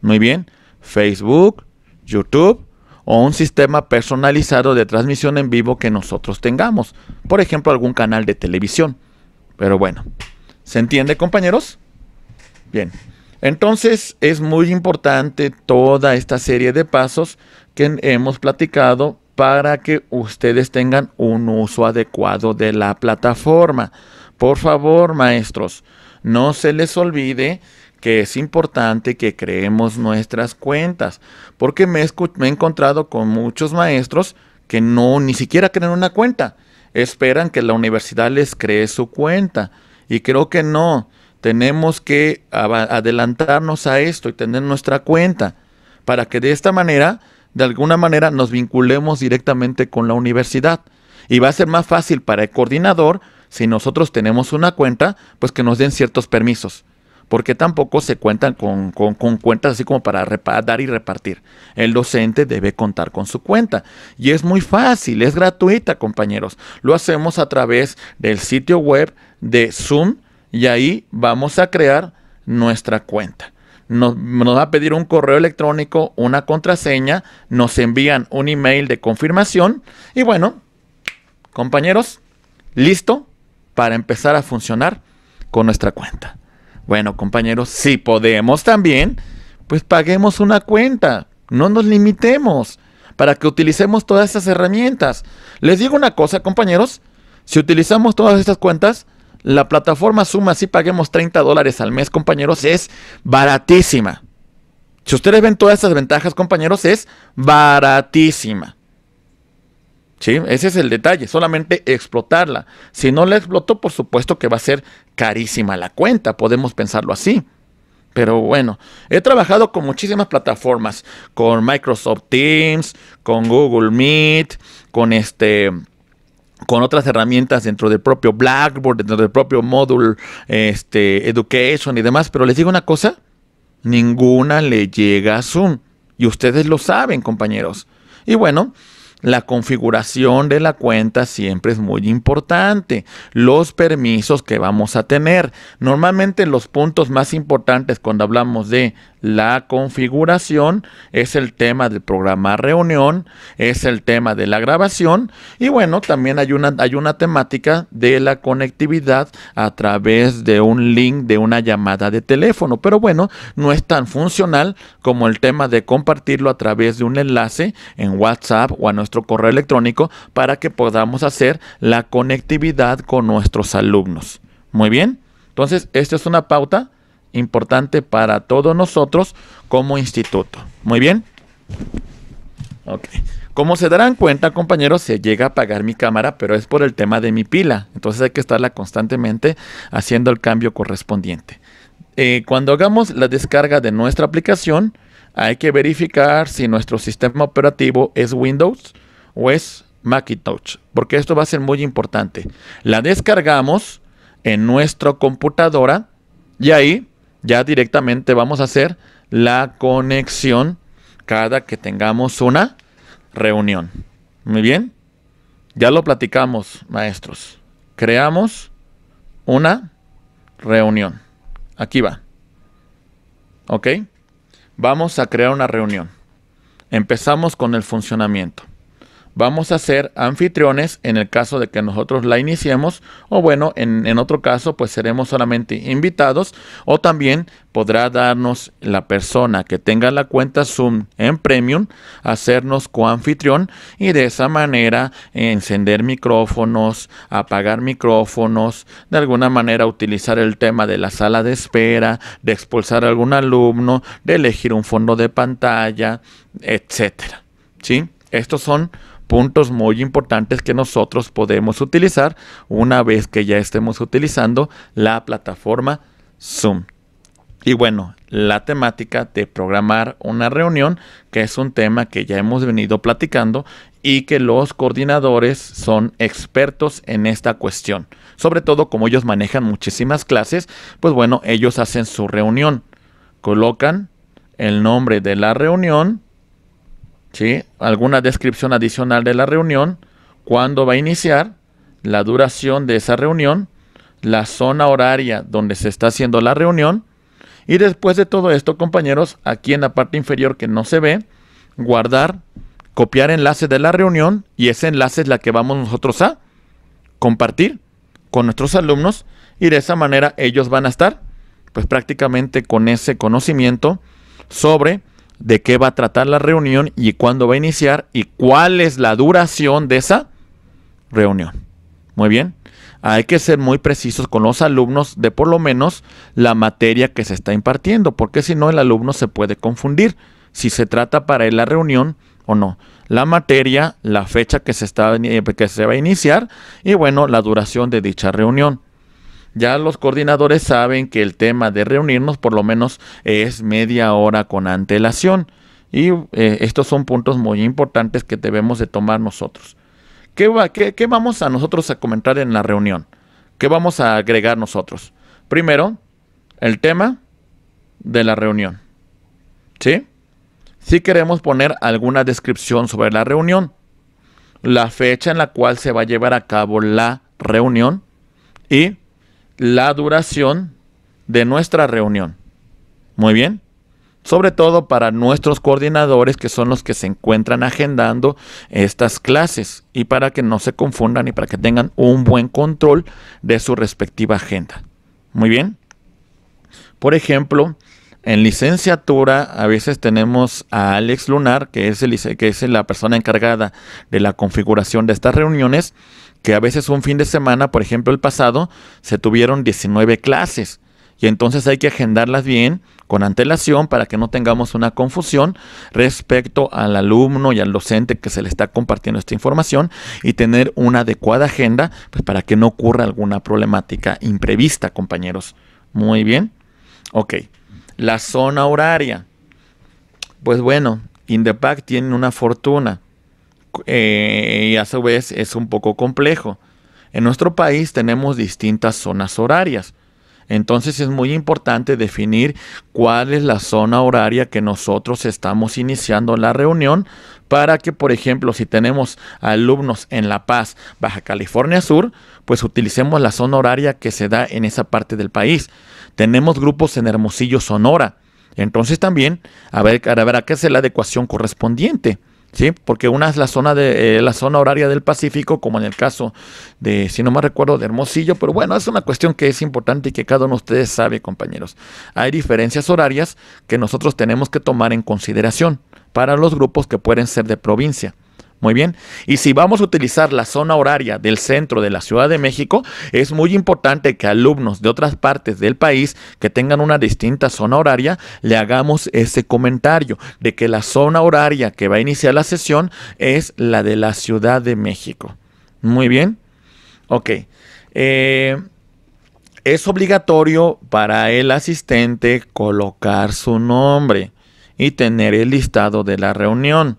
Muy bien, Facebook, YouTube o un sistema personalizado de transmisión en vivo que nosotros tengamos. Por ejemplo, algún canal de televisión. Pero bueno, ¿se entiende compañeros? Bien, entonces es muy importante toda esta serie de pasos que hemos platicado para que ustedes tengan un uso adecuado de la plataforma. Por favor, maestros, no se les olvide que es importante que creemos nuestras cuentas, porque me, me, he encontrado con muchos maestros que no ni siquiera creen una cuenta, esperan que la universidad les cree su cuenta, y creo que no, tenemos que adelantarnos a esto y tener nuestra cuenta, para que de esta manera de alguna manera nos vinculemos directamente con la universidad. Y va a ser más fácil para el coordinador, si nosotros tenemos una cuenta, pues que nos den ciertos permisos. Porque tampoco se cuentan con, cuentas así como para dar y repartir. El docente debe contar con su cuenta. Y es muy fácil, es gratuita, compañeros. Lo hacemos a través del sitio web de Zoom y ahí vamos a crear nuestra cuenta nos, nos, va a pedir un correo electrónico, una contraseña, nos envían un email de confirmación y bueno, compañeros, listo para empezar a funcionar con nuestra cuenta. Bueno, compañeros, si podemos también, pues paguemos una cuenta, no nos limitemos para que utilicemos todas estas herramientas. Les digo una cosa, compañeros, si utilizamos todas estas cuentas, la plataforma Suma, si paguemos 30 dólares al mes, compañeros, es baratísima. Si ustedes ven todas estas ventajas, compañeros, es baratísima. Ese es el detalle, solamente explotarla. Si no la exploto, por supuesto que va a ser carísima la cuenta, podemos pensarlo así. Pero bueno, he trabajado con muchísimas plataformas, con Microsoft Teams, con Google Meet, con este con otras herramientas dentro del propio Blackboard, dentro del propio módulo este, Education y demás. Pero les digo una cosa, ninguna le llega a Zoom. Y ustedes lo saben, compañeros. Y bueno, la configuración de la cuenta siempre es muy importante. Los permisos que vamos a tener. Normalmente los puntos más importantes cuando hablamos de la configuración, es el tema del programa reunión, es el tema de la grabación y bueno, también hay una, hay una temática de la conectividad a través de un link de una llamada de teléfono, pero bueno, no es tan funcional como el tema de compartirlo a través de un enlace en WhatsApp o a nuestro correo electrónico para que podamos hacer la conectividad con nuestros alumnos. Muy bien, entonces esta es una pauta importante para todos nosotros como instituto. Muy bien. Ok. Como se darán cuenta, compañeros, se llega a apagar mi cámara, pero es por el tema de mi pila. Entonces hay que estarla constantemente haciendo el cambio correspondiente. Eh, cuando hagamos la descarga de nuestra aplicación, hay que verificar si nuestro sistema operativo es Windows o es Macintosh, porque esto va a ser muy importante. La descargamos en nuestra computadora y ahí ya directamente vamos a hacer la conexión cada que tengamos una reunión. Muy bien. Ya lo platicamos, maestros. Creamos una reunión. Aquí va. ¿Ok? Vamos a crear una reunión. Empezamos con el funcionamiento vamos a ser anfitriones en el caso de que nosotros la iniciemos o bueno, en, otro caso pues seremos solamente invitados o también podrá darnos la persona que tenga la cuenta Zoom en Premium, hacernos coanfitrión y de esa manera encender micrófonos, apagar micrófonos, de alguna manera utilizar el tema de la sala de espera, de expulsar a algún alumno, de elegir un fondo de pantalla, etcétera. ¿Sí? Estos son puntos muy importantes que nosotros podemos utilizar una vez que ya estemos utilizando la plataforma Zoom. Y bueno, la temática de programar una reunión, que es un tema que ya hemos venido platicando y que los coordinadores son expertos en esta cuestión. Sobre todo como ellos manejan muchísimas clases, pues bueno, ellos hacen su reunión, colocan el nombre de la reunión, ¿sí? alguna descripción adicional de la reunión, cuándo va a iniciar, la duración de esa reunión, la zona horaria donde se está haciendo la reunión. Y después de todo esto, compañeros, aquí en la parte inferior que no se ve, guardar, copiar enlace de la reunión y ese enlace es la que vamos nosotros a compartir con nuestros alumnos y de esa manera ellos van a estar pues prácticamente con ese conocimiento sobre de qué va a tratar la reunión y cuándo va a iniciar y cuál es la duración de esa reunión. Muy bien. Hay que ser muy precisos con los alumnos de por lo menos la materia que se está impartiendo, porque si no el alumno se puede confundir si se trata para él la reunión o no. La materia, la fecha que se, está, eh, que se va a iniciar y bueno, la duración de dicha reunión ya los coordinadores saben que el tema de reunirnos por lo menos es media hora con antelación. Y eh, estos son puntos muy importantes que debemos de tomar nosotros. ¿Qué, vamos a nosotros a comentar en la reunión? ¿Qué vamos a agregar nosotros? Primero, el tema de la reunión. ¿Sí? Si queremos poner alguna descripción sobre la reunión, la fecha en la cual se va a llevar a cabo la reunión y la duración de nuestra reunión. Muy bien. Sobre todo para nuestros coordinadores que son los que se encuentran agendando estas clases y para que no se confundan y para que tengan un buen control de su respectiva agenda. Muy bien. Por ejemplo, en licenciatura a veces tenemos a Alex Lunar, que es, el, que es la persona encargada de la configuración de estas reuniones, que a veces un fin de semana, por ejemplo el pasado, se tuvieron 19 clases. Y entonces hay que agendarlas bien, con antelación, para que no tengamos una confusión respecto al alumno y al docente que se le está compartiendo esta información y tener una adecuada agenda pues, para que no ocurra alguna problemática imprevista, compañeros. Muy bien. Ok. La zona horaria. Pues bueno, Indepac tiene una fortuna eh, y a su vez es un poco complejo. En nuestro país tenemos distintas zonas horarias. Entonces es muy importante definir cuál es la zona horaria que nosotros estamos iniciando la reunión para que, por ejemplo, si tenemos alumnos en La Paz, Baja California Sur, pues utilicemos la zona horaria que se da en esa parte del país. Tenemos grupos en Hermosillo, Sonora. Entonces también habrá que hacer la adecuación correspondiente. ¿sí? Porque una es la zona, de, eh, la zona horaria del Pacífico, como en el caso de, si no me recuerdo, de Hermosillo, pero bueno, es una cuestión que es importante y que cada uno de ustedes sabe, compañeros. Hay diferencias horarias que nosotros tenemos que tomar en consideración para los grupos que pueden ser de provincia. Muy bien. Y si vamos a utilizar la zona horaria del centro de la Ciudad de México, es muy importante que alumnos de otras partes del país que tengan una distinta zona horaria le hagamos ese comentario de que la zona horaria que va a iniciar la sesión es la de la Ciudad de México. Muy bien. Ok. Eh, es obligatorio para el asistente colocar su nombre y tener el listado de la reunión.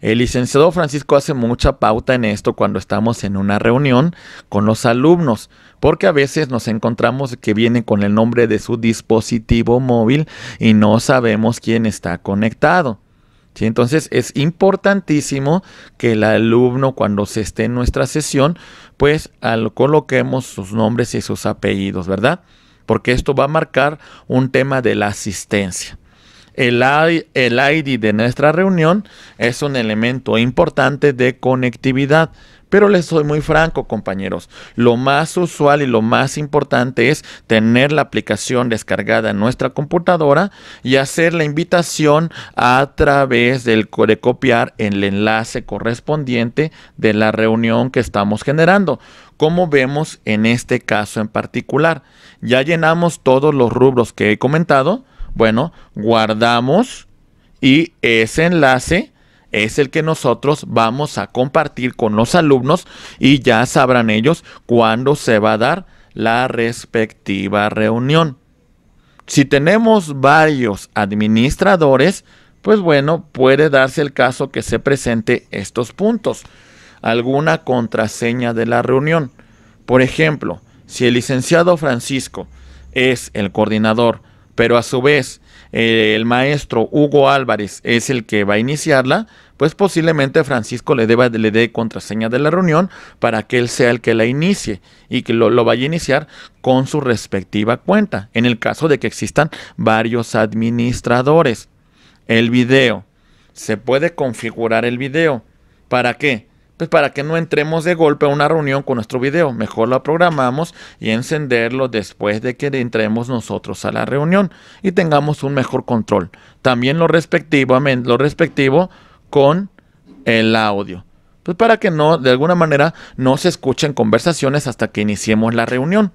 El licenciado Francisco hace mucha pauta en esto cuando estamos en una reunión con los alumnos, porque a veces nos encontramos que vienen con el nombre de su dispositivo móvil y no sabemos quién está conectado. ¿Sí? Entonces es importantísimo que el alumno cuando se esté en nuestra sesión, pues al coloquemos sus nombres y sus apellidos, ¿verdad? Porque esto va a marcar un tema de la asistencia. El, ID de nuestra reunión es un elemento importante de conectividad. Pero les soy muy franco, compañeros. Lo más usual y lo más importante es tener la aplicación descargada en nuestra computadora y hacer la invitación a través del, de copiar el enlace correspondiente de la reunión que estamos generando como vemos en este caso en particular. Ya llenamos todos los rubros que he comentado, bueno, guardamos y ese enlace es el que nosotros vamos a compartir con los alumnos y ya sabrán ellos cuándo se va a dar la respectiva reunión. Si tenemos varios administradores, pues bueno, puede darse el caso que se presente estos puntos. Alguna contraseña de la reunión. Por ejemplo, si el licenciado Francisco es el coordinador pero a su vez eh, el maestro Hugo Álvarez es el que va a iniciarla, pues posiblemente Francisco le, dé contraseña de la reunión para que él sea el que la inicie y que lo, lo vaya a iniciar con su respectiva cuenta, en el caso de que existan varios administradores. El video. Se puede configurar el video. ¿Para qué? pues para que no entremos de golpe a una reunión con nuestro video. Mejor lo programamos y encenderlo después de que entremos nosotros a la reunión y tengamos un mejor control. También lo respectivo, lo respectivo con el audio. Pues para que no, de alguna manera, no se escuchen conversaciones hasta que iniciemos la reunión.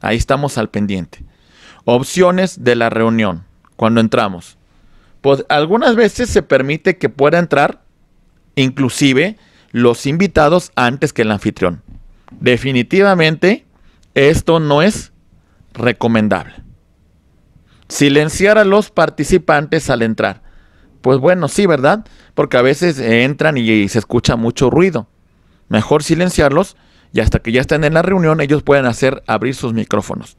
Ahí estamos al pendiente. Opciones de la reunión, cuando entramos. Pues algunas veces se permite que pueda entrar, inclusive, los invitados antes que el anfitrión. Definitivamente, esto no es recomendable. Silenciar a los participantes al entrar. Pues bueno, sí, ¿verdad? Porque a veces entran y, se escucha mucho ruido. Mejor silenciarlos y hasta que ya estén en la reunión ellos pueden hacer abrir sus micrófonos.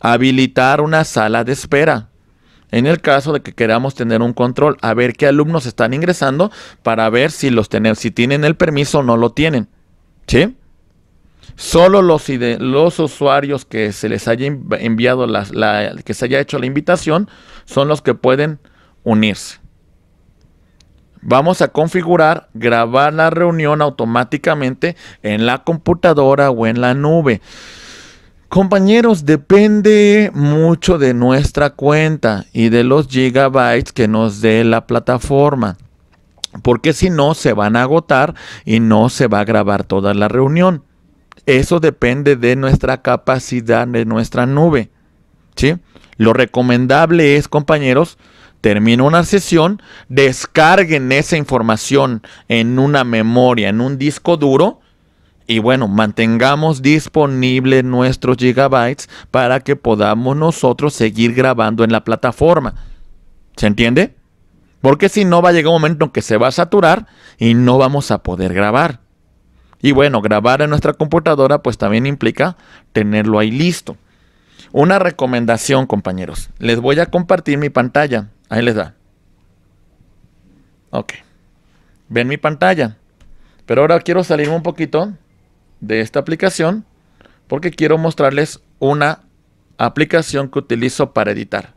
Habilitar una sala de espera en el caso de que queramos tener un control, a ver qué alumnos están ingresando para ver si los si tienen el permiso o no lo tienen. ¿Sí? Solo los, los usuarios que se les haya enviado, que se haya hecho la invitación, son los que pueden unirse. Vamos a configurar grabar la reunión automáticamente en la computadora o en la nube. Compañeros, depende mucho de nuestra cuenta y de los gigabytes que nos dé la plataforma. Porque si no, se van a agotar y no se va a grabar toda la reunión. Eso depende de nuestra capacidad, de nuestra nube. ¿sí? Lo recomendable es, compañeros, termina una sesión, descarguen esa información en una memoria, en un disco duro y bueno, mantengamos disponible nuestros gigabytes para que podamos nosotros seguir grabando en la plataforma. ¿Se entiende? Porque si no va a llegar un momento en que se va a saturar y no vamos a poder grabar. Y bueno, grabar en nuestra computadora pues también implica tenerlo ahí listo. Una recomendación, compañeros. Les voy a compartir mi pantalla. Ahí les da. Ok. Ven mi pantalla. Pero ahora quiero salir un poquito de esta aplicación porque quiero mostrarles una aplicación que utilizo para editar.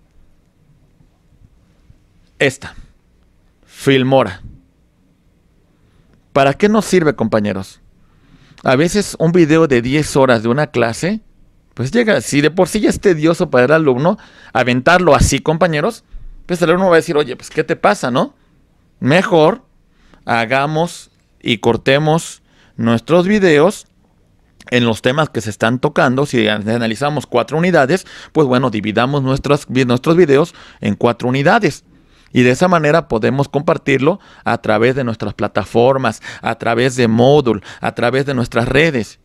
Esta, Filmora. ¿Para qué nos sirve, compañeros? A veces un video de 10 horas de una clase, pues llega, si de por sí ya es tedioso para el alumno, aventarlo así, compañeros, pues el alumno va a decir, oye, pues ¿qué te pasa, no? Mejor hagamos y cortemos nuestros videos en los temas que se están tocando, si analizamos cuatro unidades, pues bueno, dividamos nuestros videos en cuatro unidades. Y de esa manera podemos compartirlo a través de nuestras plataformas, a través de Moodle, a través de nuestras redes.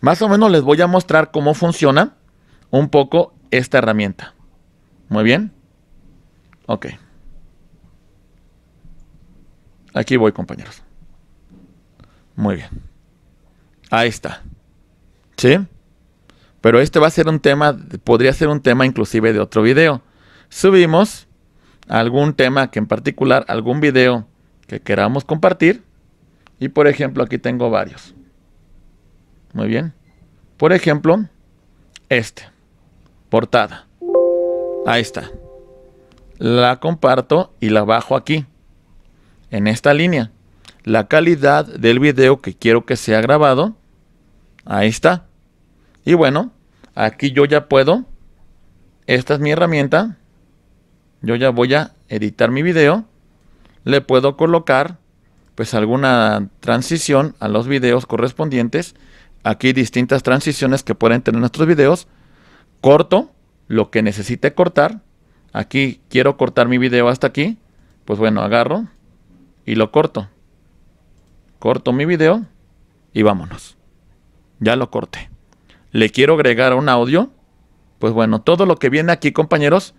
Más o menos les voy a mostrar cómo funciona un poco esta herramienta. Muy bien. Ok. Aquí voy, compañeros. Muy bien. Ahí está. ¿Sí? Pero este va a ser un tema, podría ser un tema inclusive de otro video. Subimos algún tema que en particular, algún video que queramos compartir. Y por ejemplo, aquí tengo varios. Muy bien. Por ejemplo, este. Portada. Ahí está. La comparto y la bajo aquí. En esta línea. La calidad del video que quiero que sea grabado. Ahí está. Y bueno, aquí yo ya puedo. Esta es mi herramienta. Yo ya voy a editar mi video. Le puedo colocar pues alguna transición a los videos correspondientes. Aquí distintas transiciones que pueden tener nuestros videos. Corto lo que necesite cortar. Aquí quiero cortar mi video hasta aquí. Pues bueno, agarro y lo corto. Corto mi video y vámonos. Ya lo corté le quiero agregar un audio, pues bueno, todo lo que viene aquí, compañeros,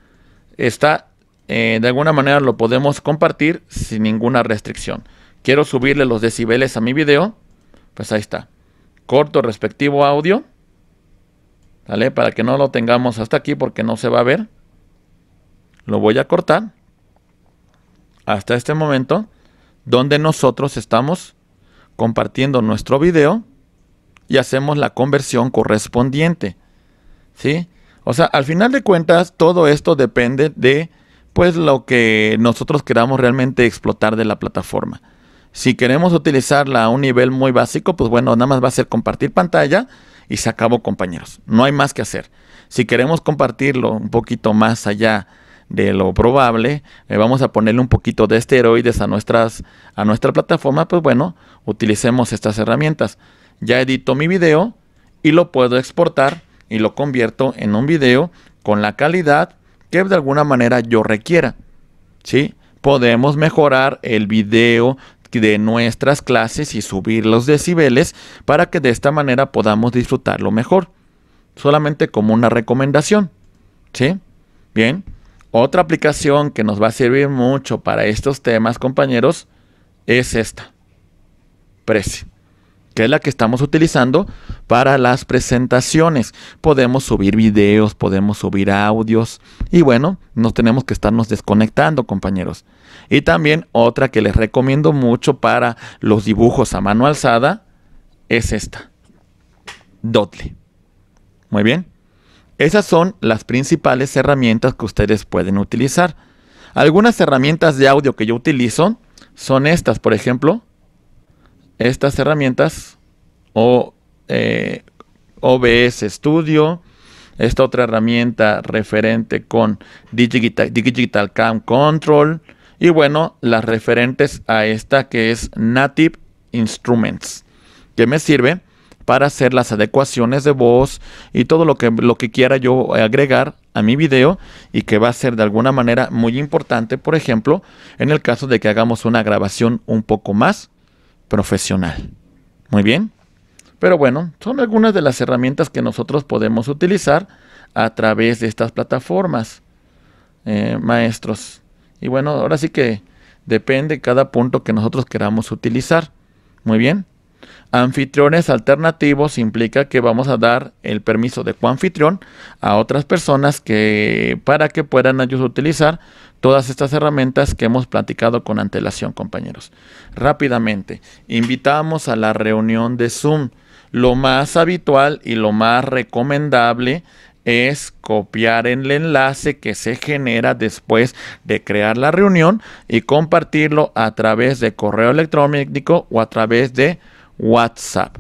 está eh, de alguna manera lo podemos compartir sin ninguna restricción. Quiero subirle los decibeles a mi video, pues ahí está. Corto respectivo audio, ¿vale? Para que no lo tengamos hasta aquí porque no se va a ver. Lo voy a cortar hasta este momento donde nosotros estamos compartiendo nuestro video y hacemos la conversión correspondiente. ¿Sí? O sea, al final de cuentas, todo esto depende de pues lo que nosotros queramos realmente explotar de la plataforma. Si queremos utilizarla a un nivel muy básico, pues bueno, nada más va a ser compartir pantalla y se acabó, compañeros. No hay más que hacer. Si queremos compartirlo un poquito más allá de lo probable, eh, vamos a ponerle un poquito de esteroides a, nuestras, a nuestra plataforma, pues bueno, utilicemos estas herramientas ya edito mi video y lo puedo exportar y lo convierto en un video con la calidad que de alguna manera yo requiera. ¿Sí? Podemos mejorar el video de nuestras clases y subir los decibeles para que de esta manera podamos disfrutarlo mejor. Solamente como una recomendación. ¿Sí? Bien. Otra aplicación que nos va a servir mucho para estos temas, compañeros, es esta. Prezi que es la que estamos utilizando para las presentaciones. Podemos subir videos, podemos subir audios y bueno, no tenemos que estarnos desconectando, compañeros. Y también otra que les recomiendo mucho para los dibujos a mano alzada es esta. Dotle. Muy bien. Esas son las principales herramientas que ustedes pueden utilizar. Algunas herramientas de audio que yo utilizo son estas, por ejemplo, estas herramientas o eh, OBS Studio, esta otra herramienta referente con Digital, Digital Cam Control y bueno, las referentes a esta que es Native Instruments, que me sirve para hacer las adecuaciones de voz y todo lo que, lo que quiera yo agregar a mi video y que va a ser de alguna manera muy importante, por ejemplo, en el caso de que hagamos una grabación un poco más profesional. Muy bien. Pero bueno, son algunas de las herramientas que nosotros podemos utilizar a través de estas plataformas, eh, maestros. Y bueno, ahora sí que depende cada punto que nosotros queramos utilizar. Muy bien. Anfitriones alternativos implica que vamos a dar el permiso de coanfitrión a otras personas que para que puedan ellos utilizar todas estas herramientas que hemos platicado con antelación, compañeros. Rápidamente, invitamos a la reunión de Zoom. Lo más habitual y lo más recomendable es copiar el enlace que se genera después de crear la reunión y compartirlo a través de correo electrónico o a través de WhatsApp.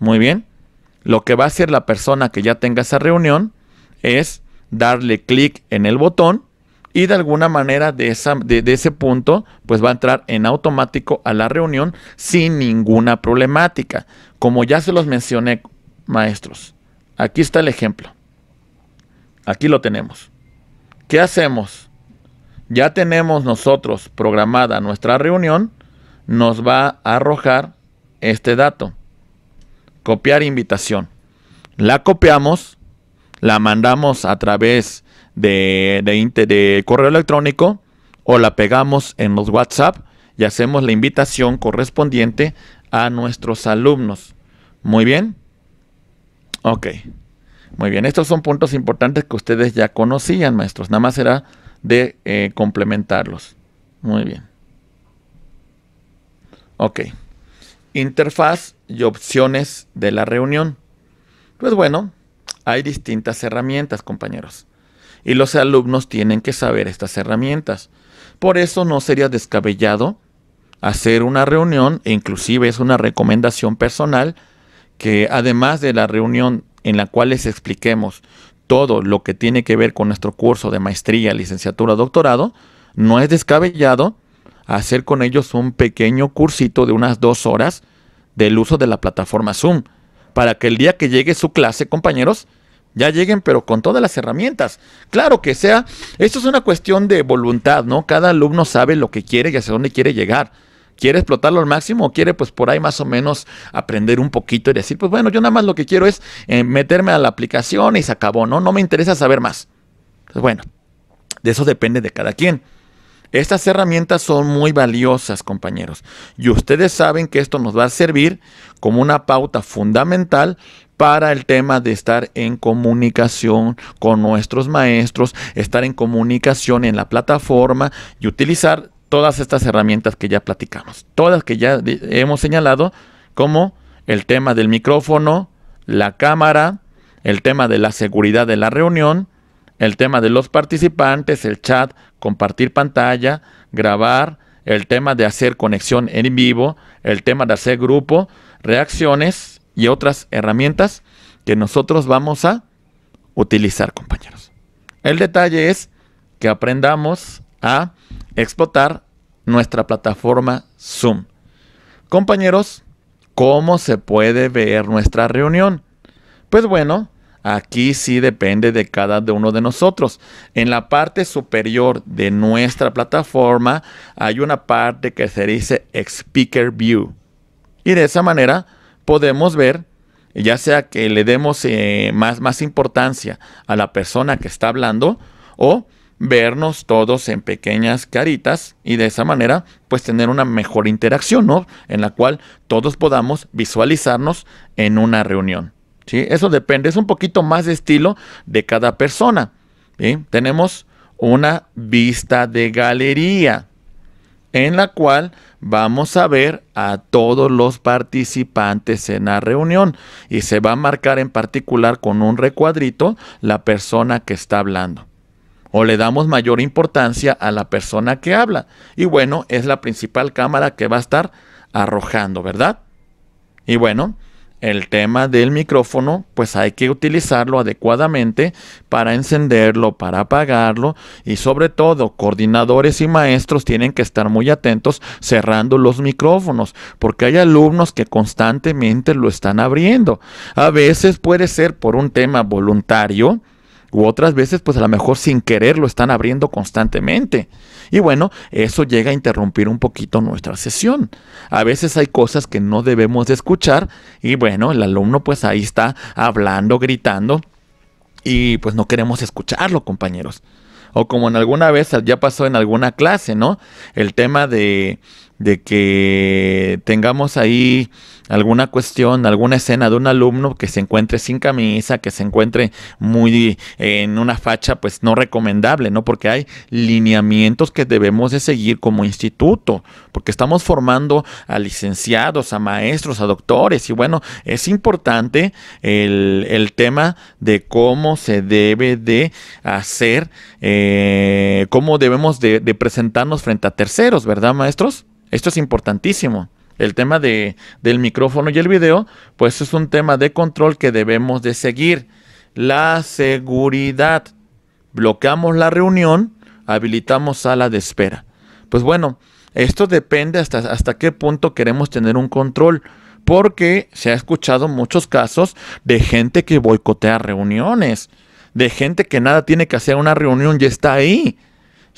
Muy bien. Lo que va a hacer la persona que ya tenga esa reunión es darle clic en el botón y de alguna manera de, esa, de, ese punto pues va a entrar en automático a la reunión sin ninguna problemática. Como ya se los mencioné, maestros, aquí está el ejemplo. Aquí lo tenemos. ¿Qué hacemos? Ya tenemos nosotros programada nuestra reunión, nos va a arrojar este dato. Copiar invitación. La copiamos, la mandamos a través de, de, correo electrónico o la pegamos en los WhatsApp y hacemos la invitación correspondiente a nuestros alumnos. Muy bien. Ok. Muy bien. Estos son puntos importantes que ustedes ya conocían, maestros. Nada más era de eh, complementarlos. Muy bien. Ok interfaz y opciones de la reunión. Pues bueno, hay distintas herramientas, compañeros. Y los alumnos tienen que saber estas herramientas. Por eso no sería descabellado hacer una reunión, e inclusive es una recomendación personal, que además de la reunión en la cual les expliquemos todo lo que tiene que ver con nuestro curso de maestría, licenciatura, doctorado, no es descabellado hacer con ellos un pequeño cursito de unas dos horas del uso de la plataforma Zoom, para que el día que llegue su clase, compañeros, ya lleguen, pero con todas las herramientas. Claro que sea, esto es una cuestión de voluntad, ¿no? Cada alumno sabe lo que quiere y hacia dónde quiere llegar. ¿Quiere explotarlo al máximo o quiere pues por ahí más o menos aprender un poquito y decir, pues bueno, yo nada más lo que quiero es eh, meterme a la aplicación y se acabó, ¿no? No me interesa saber más. Pues, bueno, de eso depende de cada quien. Estas herramientas son muy valiosas, compañeros, y ustedes saben que esto nos va a servir como una pauta fundamental para el tema de estar en comunicación con nuestros maestros, estar en comunicación en la plataforma y utilizar todas estas herramientas que ya platicamos, todas que ya hemos señalado, como el tema del micrófono, la cámara, el tema de la seguridad de la reunión, el tema de los participantes, el chat, compartir pantalla, grabar, el tema de hacer conexión en vivo, el tema de hacer grupo, reacciones y otras herramientas que nosotros vamos a utilizar, compañeros. El detalle es que aprendamos a explotar nuestra plataforma Zoom. Compañeros, ¿cómo se puede ver nuestra reunión? Pues bueno, Aquí sí depende de cada uno de nosotros. En la parte superior de nuestra plataforma hay una parte que se dice Speaker View. Y de esa manera podemos ver, ya sea que le demos eh, más, más importancia a la persona que está hablando o vernos todos en pequeñas caritas y de esa manera pues tener una mejor interacción, ¿no? En la cual todos podamos visualizarnos en una reunión. Eso depende, es un poquito más de estilo de cada persona. Tenemos una vista de galería en la cual vamos a ver a todos los participantes en la reunión y se va a marcar en particular con un recuadrito la persona que está hablando. O le damos mayor importancia a la persona que habla. Y bueno, es la principal cámara que va a estar arrojando, ¿verdad? Y bueno, el tema del micrófono, pues hay que utilizarlo adecuadamente para encenderlo, para apagarlo y sobre todo coordinadores y maestros tienen que estar muy atentos cerrando los micrófonos porque hay alumnos que constantemente lo están abriendo. A veces puede ser por un tema voluntario, U otras veces, pues a lo mejor sin querer lo están abriendo constantemente. Y bueno, eso llega a interrumpir un poquito nuestra sesión. A veces hay cosas que no debemos de escuchar y bueno, el alumno pues ahí está hablando, gritando y pues no queremos escucharlo, compañeros. O como en alguna vez ya pasó en alguna clase, ¿no? El tema de de que tengamos ahí alguna cuestión, alguna escena de un alumno que se encuentre sin camisa, que se encuentre muy en una facha, pues no recomendable, ¿no? Porque hay lineamientos que debemos de seguir como instituto, porque estamos formando a licenciados, a maestros, a doctores, y bueno, es importante el, tema de cómo se debe de hacer, eh, cómo debemos de presentarnos frente a terceros, ¿verdad, maestros? Esto es importantísimo. El tema del micrófono y el video, pues es un tema de control que debemos de seguir. La seguridad. Bloqueamos la reunión, habilitamos sala de espera. Pues bueno, esto depende hasta, hasta qué punto queremos tener un control porque se ha escuchado muchos casos de gente que boicotea reuniones, de gente que nada tiene que hacer una reunión y está ahí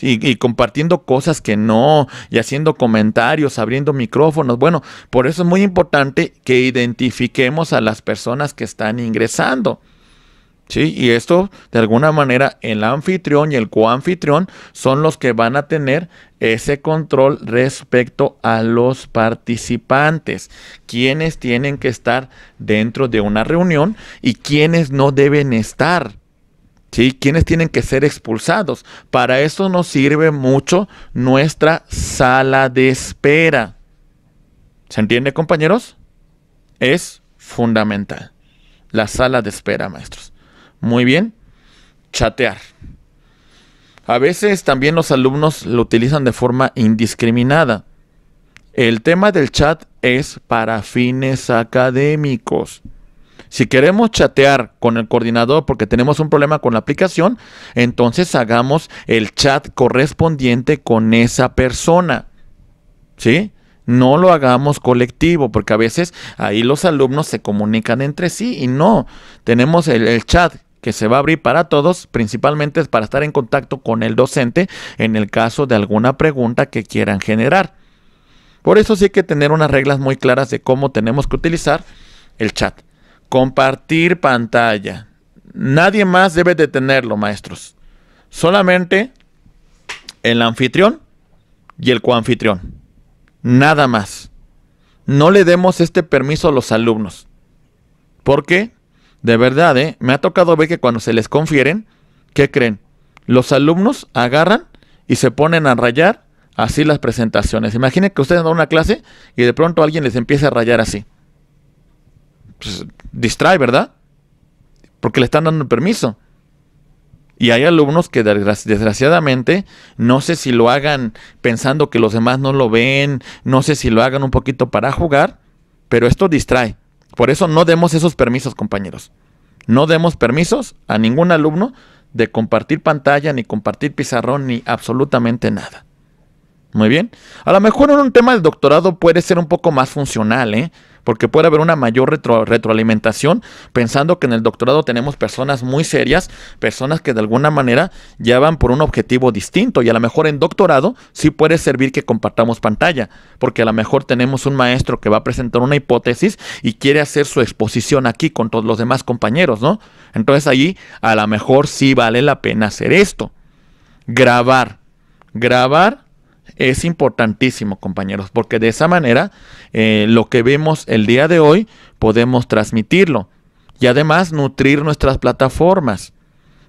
y, compartiendo cosas que no, y haciendo comentarios, abriendo micrófonos. Bueno, por eso es muy importante que identifiquemos a las personas que están ingresando. ¿sí? Y esto, de alguna manera, el anfitrión y el coanfitrión son los que van a tener ese control respecto a los participantes, quienes tienen que estar dentro de una reunión y quienes no deben estar ¿sí? ¿Quiénes tienen que ser expulsados? Para eso nos sirve mucho nuestra sala de espera. ¿Se entiende, compañeros? Es fundamental. La sala de espera, maestros. Muy bien. Chatear. A veces también los alumnos lo utilizan de forma indiscriminada. El tema del chat es para fines académicos. Si queremos chatear con el coordinador porque tenemos un problema con la aplicación, entonces hagamos el chat correspondiente con esa persona. ¿Sí? No lo hagamos colectivo, porque a veces ahí los alumnos se comunican entre sí y no. Tenemos el, chat que se va a abrir para todos, principalmente es para estar en contacto con el docente en el caso de alguna pregunta que quieran generar. Por eso sí hay que tener unas reglas muy claras de cómo tenemos que utilizar el chat. Compartir pantalla. Nadie más debe de tenerlo, maestros. Solamente el anfitrión y el coanfitrión. Nada más. No le demos este permiso a los alumnos. Porque, de verdad, ¿eh? me ha tocado ver que cuando se les confieren, ¿qué creen? Los alumnos agarran y se ponen a rayar así las presentaciones. Imaginen que ustedes dan una clase y de pronto alguien les empieza a rayar así. Pues, distrae, ¿verdad? Porque le están dando el permiso. Y hay alumnos que desgraciadamente, no sé si lo hagan pensando que los demás no lo ven, no sé si lo hagan un poquito para jugar, pero esto distrae. Por eso no demos esos permisos, compañeros. No demos permisos a ningún alumno de compartir pantalla, ni compartir pizarrón, ni absolutamente nada. Muy bien. A lo mejor en un tema del doctorado puede ser un poco más funcional, ¿eh? porque puede haber una mayor retroalimentación, pensando que en el doctorado tenemos personas muy serias, personas que de alguna manera ya van por un objetivo distinto y a lo mejor en doctorado sí puede servir que compartamos pantalla, porque a lo mejor tenemos un maestro que va a presentar una hipótesis y quiere hacer su exposición aquí con todos los demás compañeros, ¿no? Entonces ahí a lo mejor sí vale la pena hacer esto. Grabar. Grabar es importantísimo, compañeros, porque de esa manera eh, lo que vemos el día de hoy podemos transmitirlo y además nutrir nuestras plataformas.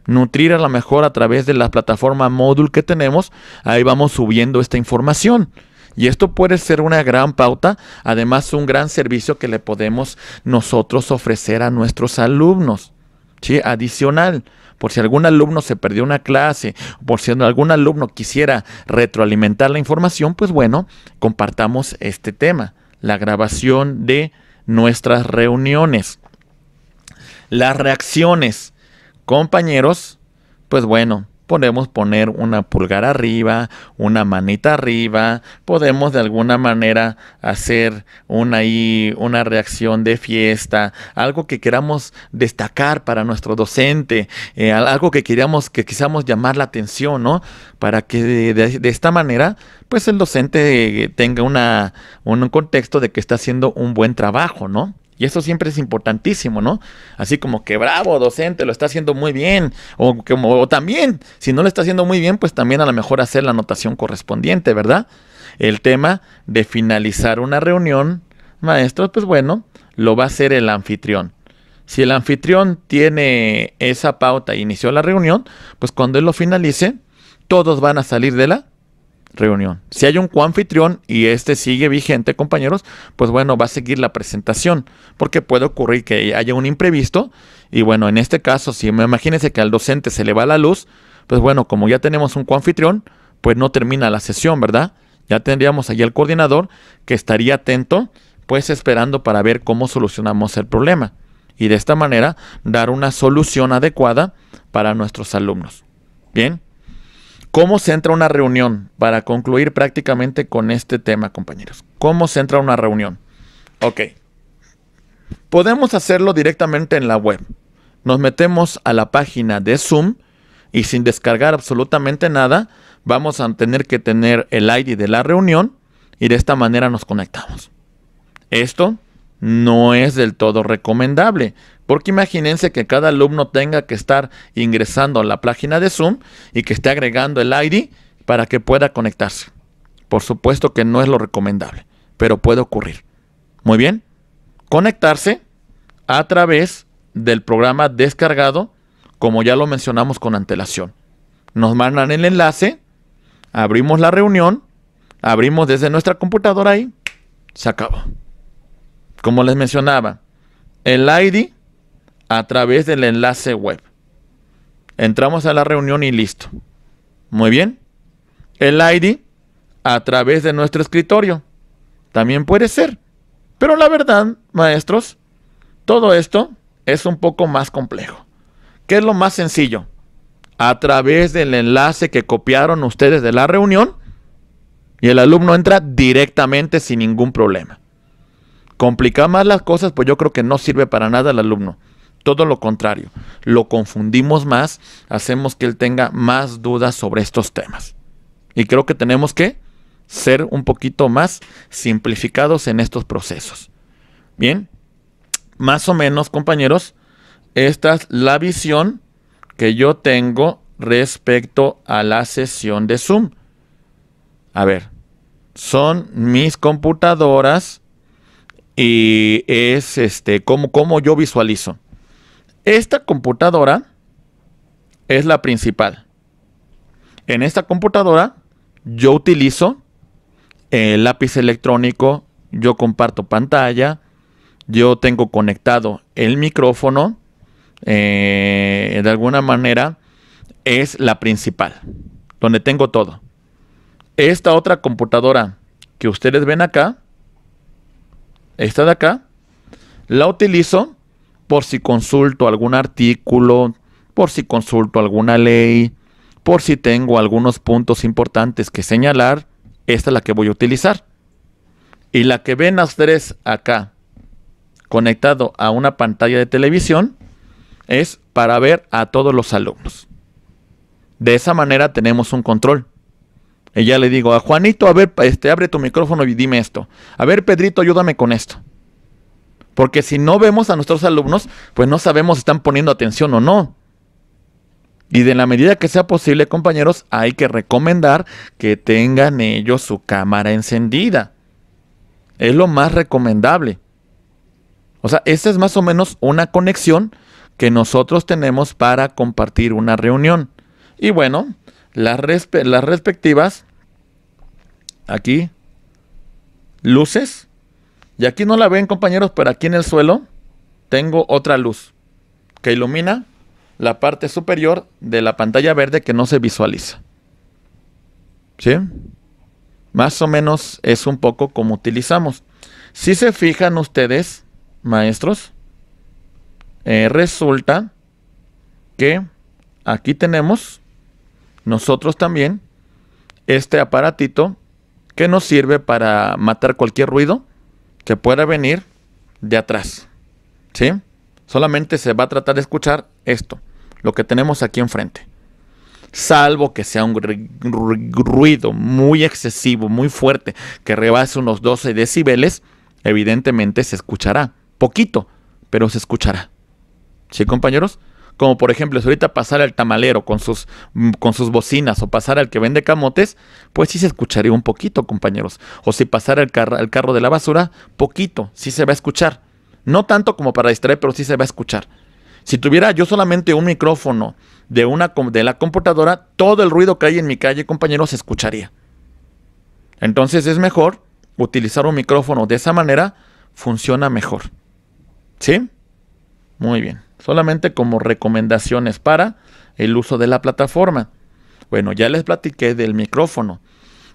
Nutrir a lo mejor a través de la plataforma módulo que tenemos, ahí vamos subiendo esta información. Y esto puede ser una gran pauta, además un gran servicio que le podemos nosotros ofrecer a nuestros alumnos. ¿sí? Adicional, por si algún alumno se perdió una clase, por si algún alumno quisiera retroalimentar la información, pues bueno, compartamos este tema, la grabación de nuestras reuniones. Las reacciones, compañeros, pues bueno, podemos poner una pulgar arriba, una manita arriba, podemos de alguna manera hacer una, una reacción de fiesta, algo que queramos destacar para nuestro docente, eh, algo que queramos, que quisamos llamar la atención, ¿no? Para que de, de esta manera, pues el docente tenga una, un contexto de que está haciendo un buen trabajo, ¿no? Y eso siempre es importantísimo, ¿no? Así como que bravo, docente, lo está haciendo muy bien. O, también, si no lo está haciendo muy bien, pues también a lo mejor hacer la anotación correspondiente, ¿verdad? El tema de finalizar una reunión, maestro, pues bueno, lo va a hacer el anfitrión. Si el anfitrión tiene esa pauta e inició la reunión, pues cuando él lo finalice, todos van a salir de la reunión. Si hay un coanfitrión y este sigue vigente, compañeros, pues bueno, va a seguir la presentación, porque puede ocurrir que haya un imprevisto y bueno, en este caso, si me imagínense que al docente se le va la luz, pues bueno, como ya tenemos un coanfitrión, pues no termina la sesión, ¿verdad? Ya tendríamos allí al coordinador que estaría atento, pues esperando para ver cómo solucionamos el problema y de esta manera dar una solución adecuada para nuestros alumnos. Bien. ¿Cómo se entra una reunión? Para concluir prácticamente con este tema, compañeros. ¿Cómo se entra una reunión? Ok. Podemos hacerlo directamente en la web. Nos metemos a la página de Zoom y sin descargar absolutamente nada, vamos a tener que tener el ID de la reunión y de esta manera nos conectamos. Esto no es del todo recomendable, porque imagínense que cada alumno tenga que estar ingresando a la página de Zoom y que esté agregando el ID para que pueda conectarse. Por supuesto que no es lo recomendable, pero puede ocurrir. Muy bien, conectarse a través del programa descargado, como ya lo mencionamos con antelación. Nos mandan el enlace, abrimos la reunión, abrimos desde nuestra computadora y se acabó como les mencionaba, el ID a través del enlace web. Entramos a la reunión y listo. Muy bien. El ID a través de nuestro escritorio. También puede ser. Pero la verdad, maestros, todo esto es un poco más complejo. ¿Qué es lo más sencillo? A través del enlace que copiaron ustedes de la reunión y el alumno entra directamente sin ningún problema. Complicar más las cosas, pues yo creo que no sirve para nada al alumno. Todo lo contrario, lo confundimos más, hacemos que él tenga más dudas sobre estos temas. Y creo que tenemos que ser un poquito más simplificados en estos procesos. Bien, más o menos compañeros, esta es la visión que yo tengo respecto a la sesión de Zoom. A ver, son mis computadoras y es este, cómo, yo visualizo. Esta computadora es la principal. En esta computadora yo utilizo el eh, lápiz electrónico, yo comparto pantalla, yo tengo conectado el micrófono, eh, de alguna manera es la principal, donde tengo todo. Esta otra computadora que ustedes ven acá esta de acá, la utilizo por si consulto algún artículo, por si consulto alguna ley, por si tengo algunos puntos importantes que señalar, esta es la que voy a utilizar. Y la que ven las tres acá, conectado a una pantalla de televisión, es para ver a todos los alumnos. De esa manera tenemos un control. Y ya le digo, a Juanito, a ver, este, abre tu micrófono y dime esto. A ver, Pedrito, ayúdame con esto. Porque si no vemos a nuestros alumnos, pues no sabemos si están poniendo atención o no. Y de la medida que sea posible, compañeros, hay que recomendar que tengan ellos su cámara encendida. Es lo más recomendable. O sea, esa es más o menos una conexión que nosotros tenemos para compartir una reunión. Y bueno, las, respectivas, aquí, luces. Y aquí no la ven compañeros, pero aquí en el suelo tengo otra luz que ilumina la parte superior de la pantalla verde que no se visualiza. ¿Sí? Más o menos es un poco como utilizamos. Si se fijan ustedes, maestros, eh, resulta que aquí tenemos nosotros también este aparatito que nos sirve para matar cualquier ruido que pueda venir de atrás. ¿Sí? Solamente se va a tratar de escuchar esto, lo que tenemos aquí enfrente. Salvo que sea un ruido muy excesivo, muy fuerte, que rebase unos 12 decibeles, evidentemente se escuchará. Poquito, pero se escuchará. ¿Sí, compañeros? como por ejemplo si ahorita pasar el tamalero con sus, mm, con sus bocinas o pasar al que vende camotes, pues sí se escucharía un poquito, compañeros. O si pasara el carro de la basura, poquito, sí se va a escuchar. No tanto como para distraer, pero sí se va a escuchar. Si tuviera yo solamente un micrófono de, una, de la computadora, todo el ruido que hay en mi calle, compañeros, se escucharía. Entonces es mejor utilizar un micrófono de esa manera, funciona mejor. ¿Sí? Muy bien solamente como recomendaciones para el uso de la plataforma. Bueno, ya les platiqué del micrófono.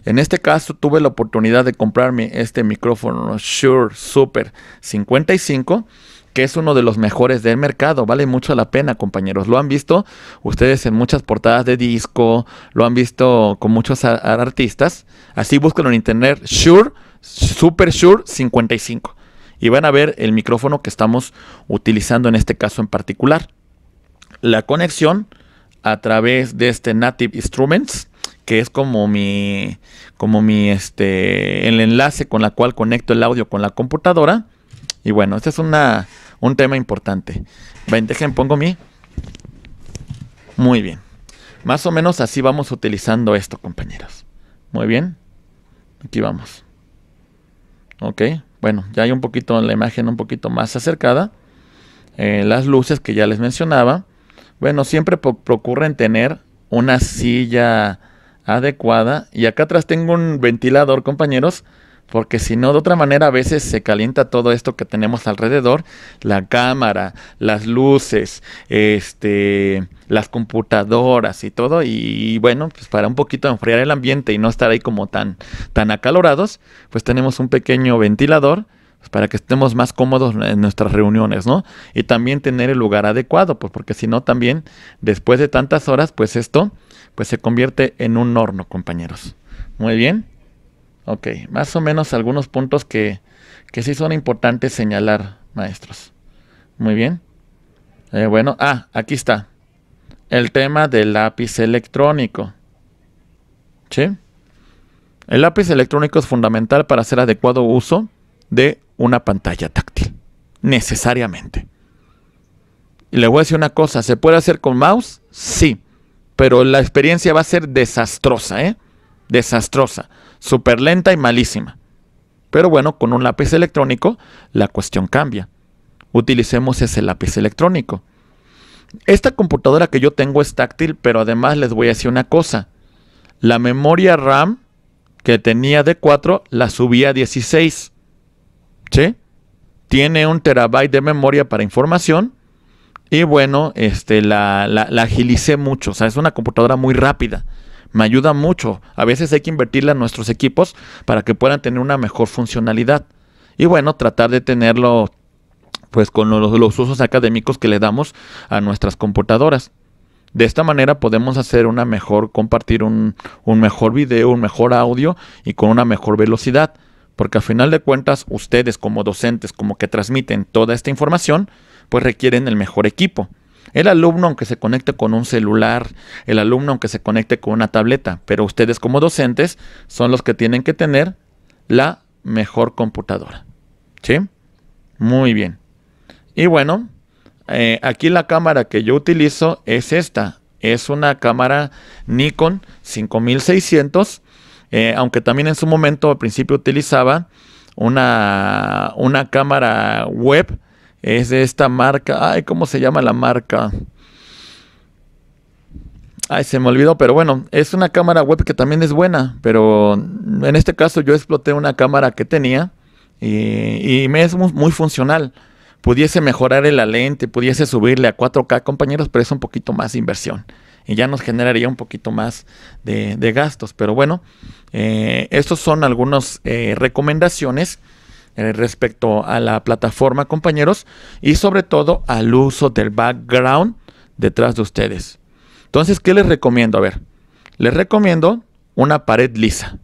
En este caso tuve la oportunidad de comprarme este micrófono Shure Super 55, que es uno de los mejores del mercado. Vale mucho la pena, compañeros. Lo han visto ustedes en muchas portadas de disco, lo han visto con muchos artistas. Así búsquenlo en internet Shure Super Shure 55 y van a ver el micrófono que estamos utilizando en este caso en particular. La conexión a través de este Native Instruments, que es como mi, como mi, este, el enlace con la cual conecto el audio con la computadora. Y bueno, este es una, un tema importante. Ven, dejen, pongo mi. Muy bien. Más o menos así vamos utilizando esto, compañeros. Muy bien. Aquí vamos. Ok. Bueno, ya hay un poquito la imagen un poquito más acercada. Eh, las luces que ya les mencionaba. Bueno, siempre procuren tener una silla adecuada. Y acá atrás tengo un ventilador, compañeros, porque si no, de otra manera a veces se calienta todo esto que tenemos alrededor, la cámara, las luces, este, las computadoras y todo, y, bueno, pues para un poquito enfriar el ambiente y no estar ahí como tan, tan acalorados, pues tenemos un pequeño ventilador pues para que estemos más cómodos en nuestras reuniones, ¿no? Y también tener el lugar adecuado, pues porque si no también después de tantas horas, pues esto pues se convierte en un horno, compañeros. Muy bien. Ok, más o menos algunos puntos que, sí son importantes señalar, maestros. Muy bien. Eh, bueno, ah, aquí está. El tema del lápiz electrónico. ¿Sí? El lápiz electrónico es fundamental para hacer adecuado uso de una pantalla táctil. Necesariamente. Y le voy a decir una cosa, ¿se puede hacer con mouse? Sí, pero la experiencia va a ser desastrosa, ¿eh? desastrosa, súper lenta y malísima. Pero bueno, con un lápiz electrónico la cuestión cambia. Utilicemos ese lápiz electrónico. Esta computadora que yo tengo es táctil, pero además les voy a decir una cosa. La memoria RAM que tenía de 4 la subí a 16. ¿Sí? Tiene un terabyte de memoria para información. Y bueno, este, la, la agilicé mucho. O sea, es una computadora muy rápida me ayuda mucho. A veces hay que invertirle a nuestros equipos para que puedan tener una mejor funcionalidad. Y bueno, tratar de tenerlo pues con los, usos académicos que le damos a nuestras computadoras. De esta manera podemos hacer una mejor, compartir un, un mejor video, un mejor audio y con una mejor velocidad. Porque al final de cuentas, ustedes como docentes, como que transmiten toda esta información, pues requieren el mejor equipo. El alumno, aunque se conecte con un celular, el alumno, aunque se conecte con una tableta, pero ustedes como docentes son los que tienen que tener la mejor computadora. ¿Sí? Muy bien. Y bueno, eh, aquí la cámara que yo utilizo es esta. Es una cámara Nikon 5600, eh, aunque también en su momento al principio utilizaba una, una cámara web es de esta marca. Ay, ¿cómo se llama la marca? Ay, se me olvidó, pero bueno, es una cámara web que también es buena, pero en este caso yo exploté una cámara que tenía y, me es muy, funcional. Pudiese mejorar la lente, pudiese subirle a 4K, compañeros, pero es un poquito más de inversión y ya nos generaría un poquito más de, gastos. Pero bueno, eh, estos son algunas eh, recomendaciones eh, respecto a la plataforma, compañeros, y sobre todo al uso del background detrás de ustedes. Entonces, ¿qué les recomiendo? A ver, les recomiendo una pared lisa.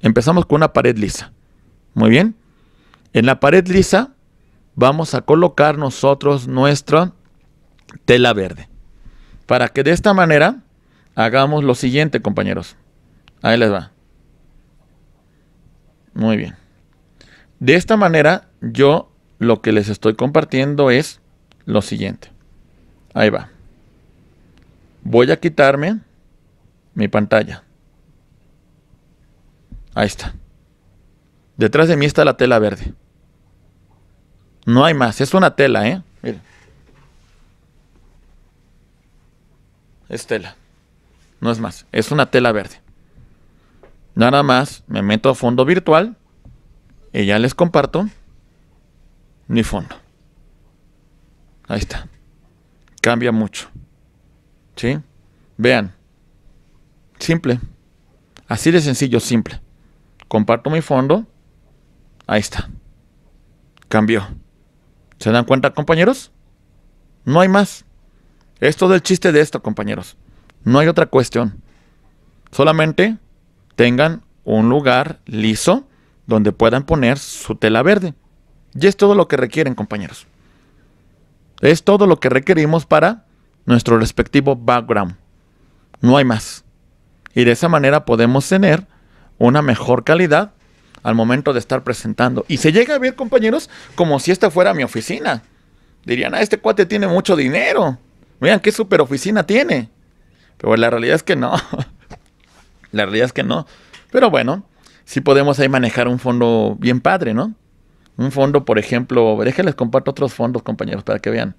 Empezamos con una pared lisa. Muy bien. En la pared lisa vamos a colocar nosotros nuestra tela verde. Para que de esta manera hagamos lo siguiente, compañeros. Ahí les va. Muy bien. De esta manera, yo lo que les estoy compartiendo es lo siguiente. Ahí va. Voy a quitarme mi pantalla. Ahí está. Detrás de mí está la tela verde. No hay más. Es una tela, ¿eh? Es tela. No es más. Es una tela verde. Nada más me meto a fondo virtual y ya les comparto mi fondo. Ahí está. Cambia mucho. ¿Sí? Vean. Simple. Así de sencillo, simple. Comparto mi fondo. Ahí está. Cambió. ¿Se dan cuenta, compañeros? No hay más. Es todo el chiste de esto, compañeros. No hay otra cuestión. Solamente tengan un lugar liso donde puedan poner su tela verde. Y es todo lo que requieren, compañeros. Es todo lo que requerimos para nuestro respectivo background. No hay más. Y de esa manera podemos tener una mejor calidad al momento de estar presentando. Y se llega a ver, compañeros, como si esta fuera mi oficina. Dirían, ah, este cuate tiene mucho dinero. Vean qué super oficina tiene. Pero la realidad es que no. la realidad es que no. Pero bueno, si podemos ahí manejar un fondo bien padre, ¿no? Un fondo, por ejemplo, déjenles comparto otros fondos, compañeros, para que vean.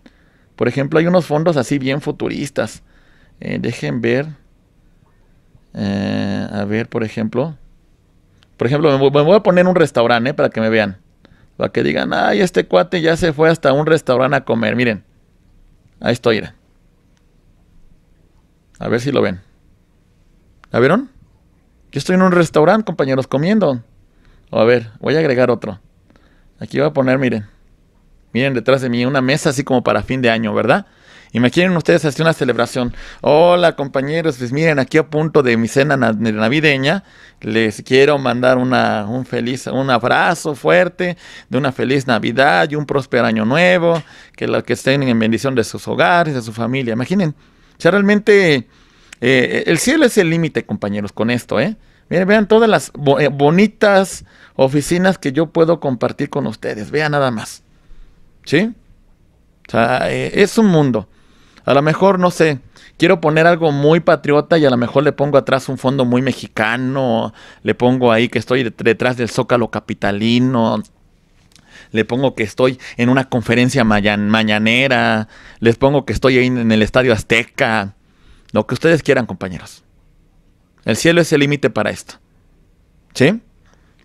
Por ejemplo, hay unos fondos así bien futuristas. Eh, dejen ver. Eh, a ver, por ejemplo. Por ejemplo, me, voy a poner un restaurante eh, para que me vean. Para que digan, ay, este cuate ya se fue hasta un restaurante a comer. Miren. Ahí estoy. A ver si lo ven. ¿La vieron? Yo estoy en un restaurante, compañeros, comiendo. a ver, voy a agregar otro. Aquí voy a poner, miren. Miren detrás de mí una mesa así como para fin de año, ¿verdad? Imaginen ustedes hacer una celebración. Hola compañeros, pues miren, aquí a punto de mi cena navideña, les quiero mandar una, un feliz, un abrazo fuerte, de una feliz Navidad y un próspero año nuevo, que que estén en bendición de sus hogares, de su familia. Imaginen, o sea, realmente eh, el cielo es el límite, compañeros, con esto, ¿eh? vean todas las eh, bonitas oficinas que yo puedo compartir con ustedes. Vean nada más. ¿Sí? O sea, eh, es un mundo. A lo mejor, no sé, quiero poner algo muy patriota y a lo mejor le pongo atrás un fondo muy mexicano, le pongo ahí que estoy detrás del zócalo capitalino, le pongo que estoy en una conferencia mañanera, les pongo que estoy ahí en el Estadio Azteca, lo que ustedes quieran, compañeros. El cielo es el límite para esto. ¿Sí?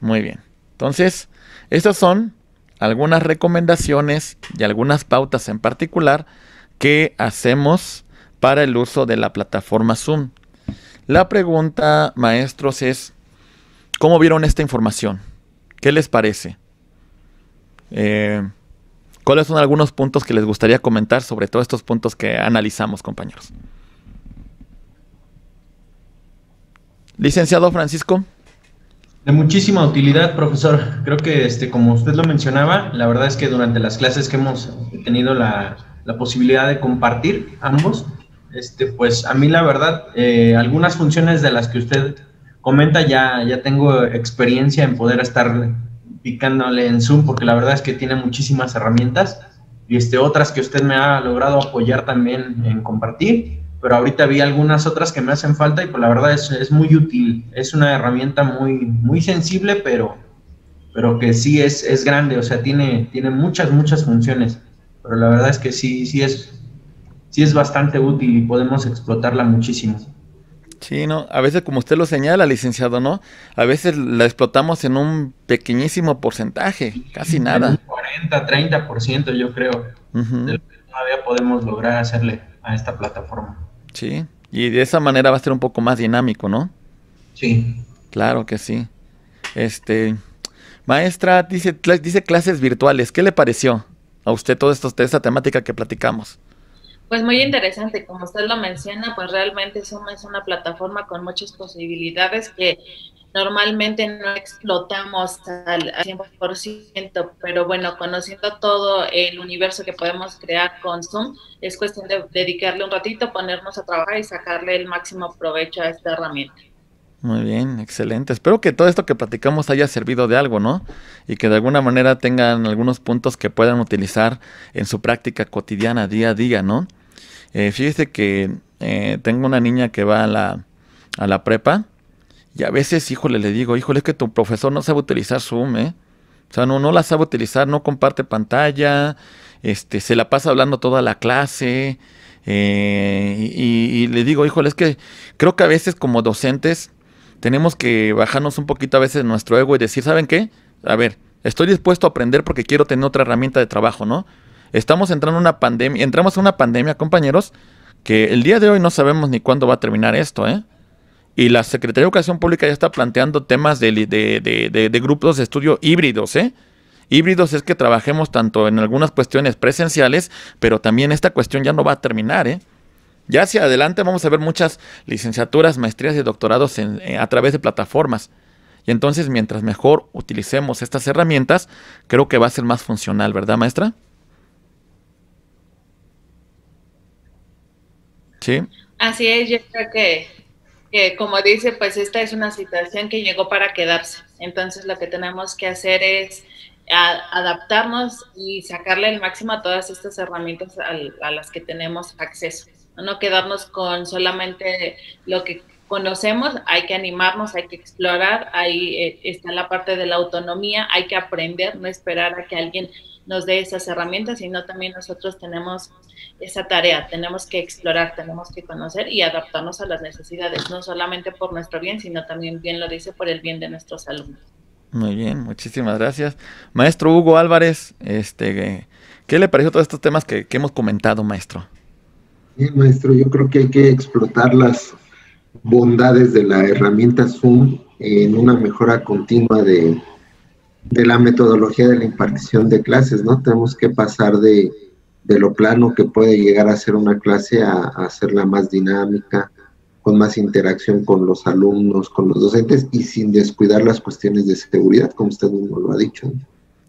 Muy bien. Entonces, estas son algunas recomendaciones y algunas pautas en particular que hacemos para el uso de la plataforma Zoom. La pregunta, maestros, es, ¿cómo vieron esta información? ¿Qué les parece? Eh, ¿Cuáles son algunos puntos que les gustaría comentar sobre todos estos puntos que analizamos, compañeros? Licenciado Francisco. De muchísima utilidad, profesor. Creo que, este, como usted lo mencionaba, la verdad es que durante las clases que hemos tenido la, posibilidad de compartir ambos, este, pues a mí la verdad, eh, algunas funciones de las que usted comenta ya, ya tengo experiencia en poder estar picándole en Zoom, porque la verdad es que tiene muchísimas herramientas y este, otras que usted me ha logrado apoyar también en compartir pero ahorita vi algunas otras que me hacen falta y pues la verdad es, es muy útil, es una herramienta muy, muy sensible, pero, pero que sí es, es grande, o sea, tiene, tiene muchas, muchas funciones, pero la verdad es que sí, sí es, es bastante útil y podemos explotarla muchísimo. Sí, no, a veces como usted lo señala, licenciado, ¿no? A veces la explotamos en un pequeñísimo porcentaje, casi nada. 40, 30% yo creo, de lo que todavía podemos lograr hacerle a esta plataforma. Sí, y de esa manera va a ser un poco más dinámico, ¿no? Sí. Claro que sí. Este, maestra, dice, dice clases virtuales, ¿qué le pareció a usted toda esta temática que platicamos? Pues muy interesante, como usted lo menciona, pues realmente Zoom es una plataforma con muchas posibilidades que normalmente no explotamos al, 100%, pero bueno, conociendo todo el universo que podemos crear con Zoom, es cuestión de dedicarle un ratito, ponernos a trabajar y sacarle el máximo provecho a esta herramienta. Muy bien, excelente. Espero que todo esto que platicamos haya servido de algo, ¿no? Y que de alguna manera tengan algunos puntos que puedan utilizar en su práctica cotidiana, día a día, ¿no? Eh, fíjese que eh, tengo una niña que va a la, a la prepa y a veces, híjole, le digo, híjole, es que tu profesor no sabe utilizar Zoom, ¿eh? O sea, no, no la sabe utilizar, no comparte pantalla, este, se la pasa hablando toda la clase. Eh, y, le digo, híjole, es que creo que a veces como docentes tenemos que bajarnos un poquito a veces nuestro ego y decir, ¿saben qué? A ver, estoy dispuesto a aprender porque quiero tener otra herramienta de trabajo, ¿no? Estamos entrando en una pandemia, entramos en una pandemia, compañeros, que el día de hoy no sabemos ni cuándo va a terminar esto, ¿eh? y la Secretaría de Educación Pública ya está planteando temas de, grupos de estudio híbridos, ¿eh? Híbridos es que trabajemos tanto en algunas cuestiones presenciales, pero también esta cuestión ya no va a terminar, ¿eh? Ya hacia adelante vamos a ver muchas licenciaturas, maestrías y doctorados en, eh, a través de plataformas. Y entonces, mientras mejor utilicemos estas herramientas, creo que va a ser más funcional, ¿verdad, maestra? Sí. Así es, yo creo que como dice, pues esta es una situación que llegó para quedarse. Entonces lo que tenemos que hacer es adaptarnos y sacarle el máximo a todas estas herramientas a, las que tenemos acceso. No quedarnos con solamente lo que conocemos, hay que animarnos, hay que explorar, ahí eh, está la parte de la autonomía, hay que aprender, no esperar a que alguien nos dé esas herramientas, sino también nosotros tenemos esa tarea, tenemos que explorar, tenemos que conocer y adaptarnos a las necesidades, no solamente por nuestro bien, sino también, bien lo dice, por el bien de nuestros alumnos. Muy bien, muchísimas gracias. Maestro Hugo Álvarez, este, ¿qué le pareció todos estos temas que, hemos comentado, maestro? Bien, maestro, yo creo que hay que explotar las bondades de la herramienta Zoom en una mejora continua de, de la metodología de la impartición de clases, ¿no? Tenemos que pasar de, lo plano que puede llegar a ser una clase a, hacerla más dinámica, con más interacción con los alumnos, con los docentes y sin descuidar las cuestiones de seguridad, como usted mismo lo ha dicho.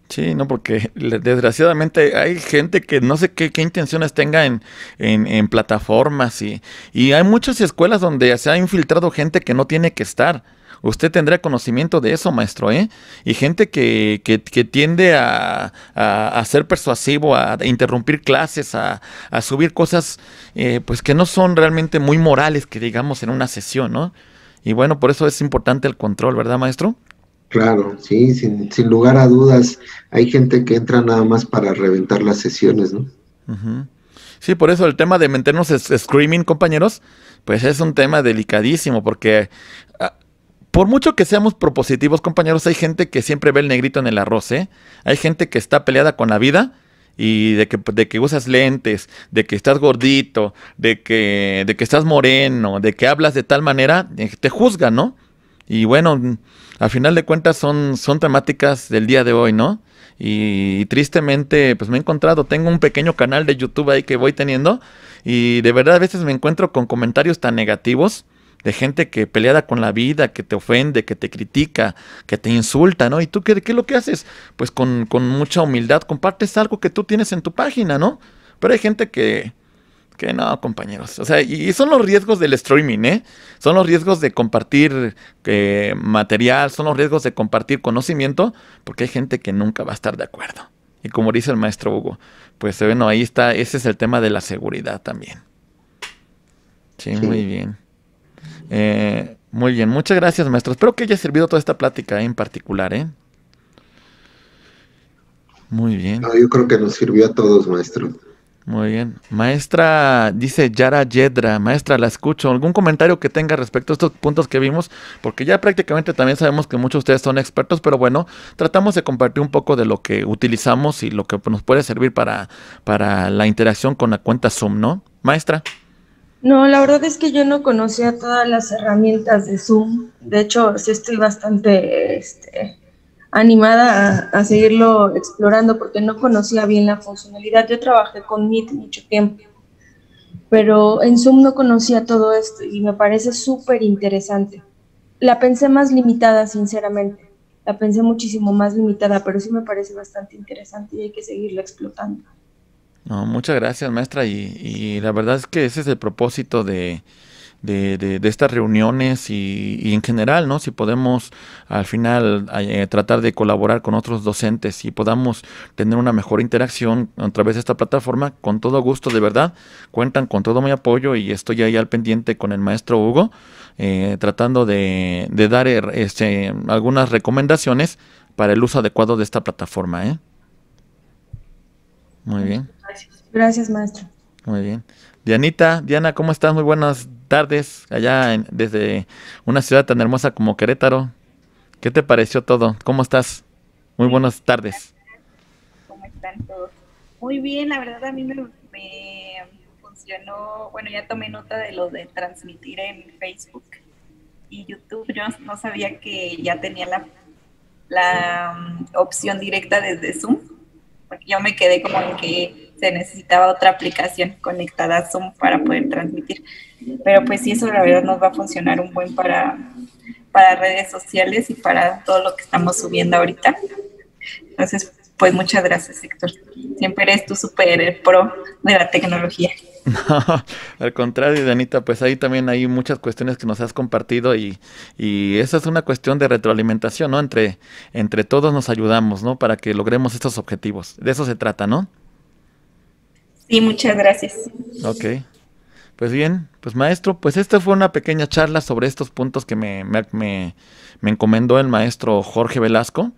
Sí, no, porque desgraciadamente hay gente que no sé qué, qué intenciones tenga en, en, en plataformas y, y hay muchas escuelas donde se ha infiltrado gente que no tiene que estar Usted tendrá conocimiento de eso, maestro, ¿eh? Y gente que, que, tiende a, ser persuasivo, a interrumpir clases, a, subir cosas, eh, pues que no son realmente muy morales, que digamos, en una sesión, ¿no? Y bueno, por eso es importante el control, ¿verdad, maestro? Claro, sí, sin, lugar a dudas. Hay gente que entra nada más para reventar las sesiones, ¿no? Sí, por eso el tema de meternos screaming, compañeros, pues es un tema delicadísimo, porque por mucho que seamos propositivos, compañeros, hay gente que siempre ve el negrito en el arroz, ¿eh? Hay gente que está peleada con la vida y de que, usas lentes, de que estás gordito, de que, de que estás moreno, de que hablas de tal manera, eh, te juzgan, ¿no? Y bueno, al final de cuentas son, son temáticas del día de hoy, ¿no? Y, y, tristemente, pues me he encontrado, tengo un pequeño canal de YouTube ahí que voy teniendo y de verdad a veces me encuentro con comentarios tan negativos de gente que peleada con la vida, que te ofende, que te critica, que te insulta, ¿no? ¿Y tú qué, qué es lo que haces? Pues con, mucha humildad compartes algo que tú tienes en tu página, ¿no? Pero hay gente que... Que no, compañeros. O sea, y, son los riesgos del streaming, ¿eh? Son los riesgos de compartir eh, material, son los riesgos de compartir conocimiento, porque hay gente que nunca va a estar de acuerdo. Y como dice el maestro Hugo, pues bueno, ahí está, ese es el tema de la seguridad también. sí. muy bien. Eh, muy bien, muchas gracias, maestro. Espero que haya servido toda esta plática en particular, ¿eh? Muy bien. yo creo que nos sirvió a todos, maestro. Muy bien. Maestra, dice Yara Yedra, maestra, la escucho. ¿Algún comentario que tenga respecto a estos puntos que vimos? Porque ya prácticamente también sabemos que muchos de ustedes son expertos, pero bueno, tratamos de compartir un poco de lo que utilizamos y lo que nos puede servir para, para la interacción con la cuenta Zoom, ¿no? Maestra. No, la verdad es que yo no conocía todas las herramientas de Zoom. De hecho, sí estoy bastante este, animada a, seguirlo explorando porque no conocía bien la funcionalidad. Yo trabajé con Meet mucho tiempo, pero en Zoom no conocía todo esto y me parece súper interesante. La pensé más limitada, sinceramente. La pensé muchísimo más limitada, pero sí me parece bastante interesante y hay que seguirla explotando. No, muchas gracias, maestra. Y, la verdad es que ese es el propósito de, estas reuniones y, en general, ¿no? Si podemos al final eh, tratar de colaborar con otros docentes y podamos tener una mejor interacción a través de esta plataforma, con todo gusto, de verdad, cuentan con todo mi apoyo y estoy ahí al pendiente con el maestro Hugo, eh, tratando de, dar eh, este, algunas recomendaciones para el uso adecuado de esta plataforma, Muy bien. Gracias, maestro. Muy bien. Dianita, Diana, ¿cómo estás? Muy buenas tardes allá desde una ciudad tan hermosa como Querétaro. ¿Qué te pareció todo? ¿Cómo estás? Muy buenas tardes. ¿Cómo están todos? Muy bien, la verdad a mí me, funcionó, bueno, ya tomé nota de lo de transmitir en Facebook y YouTube. Yo no sabía que ya tenía la, la mm, opción directa desde Zoom, porque yo me quedé como que se necesitaba otra aplicación conectada a Zoom para poder transmitir. Pero pues sí, eso la verdad nos va a funcionar un buen para, para redes sociales y para todo lo que estamos subiendo ahorita. Entonces, pues muchas gracias, Héctor. Siempre eres tu super pro de la tecnología. No, al contrario, Danita, pues ahí también hay muchas cuestiones que nos has compartido y, y esa es una cuestión de retroalimentación, ¿no? Entre, entre todos nos ayudamos, ¿no? Para que logremos estos objetivos. De eso se trata, ¿no? Sí, muchas gracias. Ok. Pues bien, pues maestro, pues esta fue una pequeña charla sobre estos puntos que me, encomendó el maestro Jorge Velasco.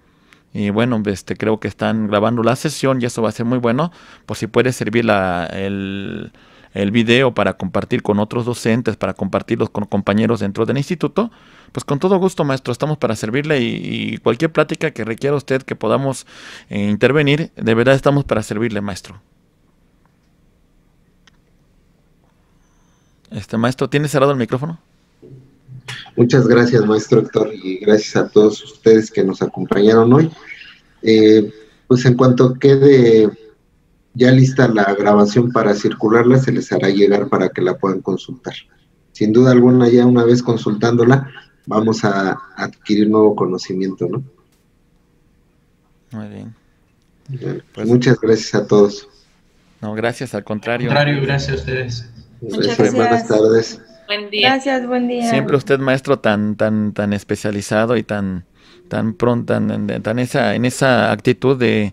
Y bueno, este, creo que están grabando la sesión y eso va a ser muy bueno. Por si puede servir la, el, el video para compartir con otros docentes, para compartirlos con compañeros dentro del instituto, pues con todo gusto, maestro, estamos para servirle y, cualquier plática que requiera usted que podamos eh, intervenir, de verdad estamos para servirle, maestro. Este maestro, ¿tiene cerrado el micrófono? Muchas gracias, maestro Héctor, y gracias a todos ustedes que nos acompañaron hoy. Eh, pues en cuanto quede ya lista la grabación para circularla, se les hará llegar para que la puedan consultar. Sin duda alguna, ya una vez consultándola, vamos a adquirir nuevo conocimiento, ¿no? Muy bien. Pues muchas gracias a todos. No, gracias, al contrario. Al contrario, gracias a ustedes. Muchas gracias. Buenas tardes. Buen día. Gracias, buen día. Siempre usted, maestro, tan, tan, tan especializado y tan, tan pronto, tan, esa, en esa actitud de,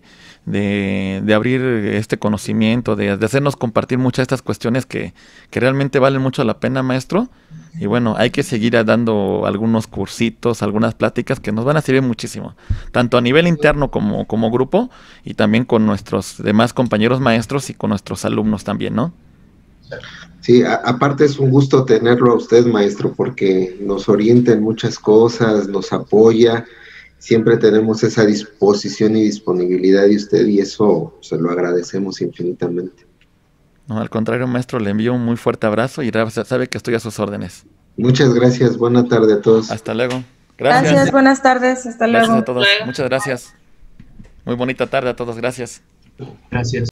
abrir este conocimiento, de, hacernos compartir muchas de estas cuestiones que, que, realmente valen mucho la pena, maestro. Y bueno, hay que seguir dando algunos cursitos, algunas pláticas que nos van a servir muchísimo, tanto a nivel interno como, como grupo y también con nuestros demás compañeros maestros y con nuestros alumnos también, ¿no? Sí, aparte es un gusto tenerlo a usted, maestro, porque nos orienta en muchas cosas, nos apoya, siempre tenemos esa disposición y disponibilidad de usted y eso se lo agradecemos infinitamente. No, al contrario, maestro, le envío un muy fuerte abrazo y sabe que estoy a sus órdenes. Muchas gracias, buena tarde a todos. Hasta luego. Gracias, buenas tardes, hasta luego. muchas gracias. Muy bonita tarde a todos, gracias. Gracias.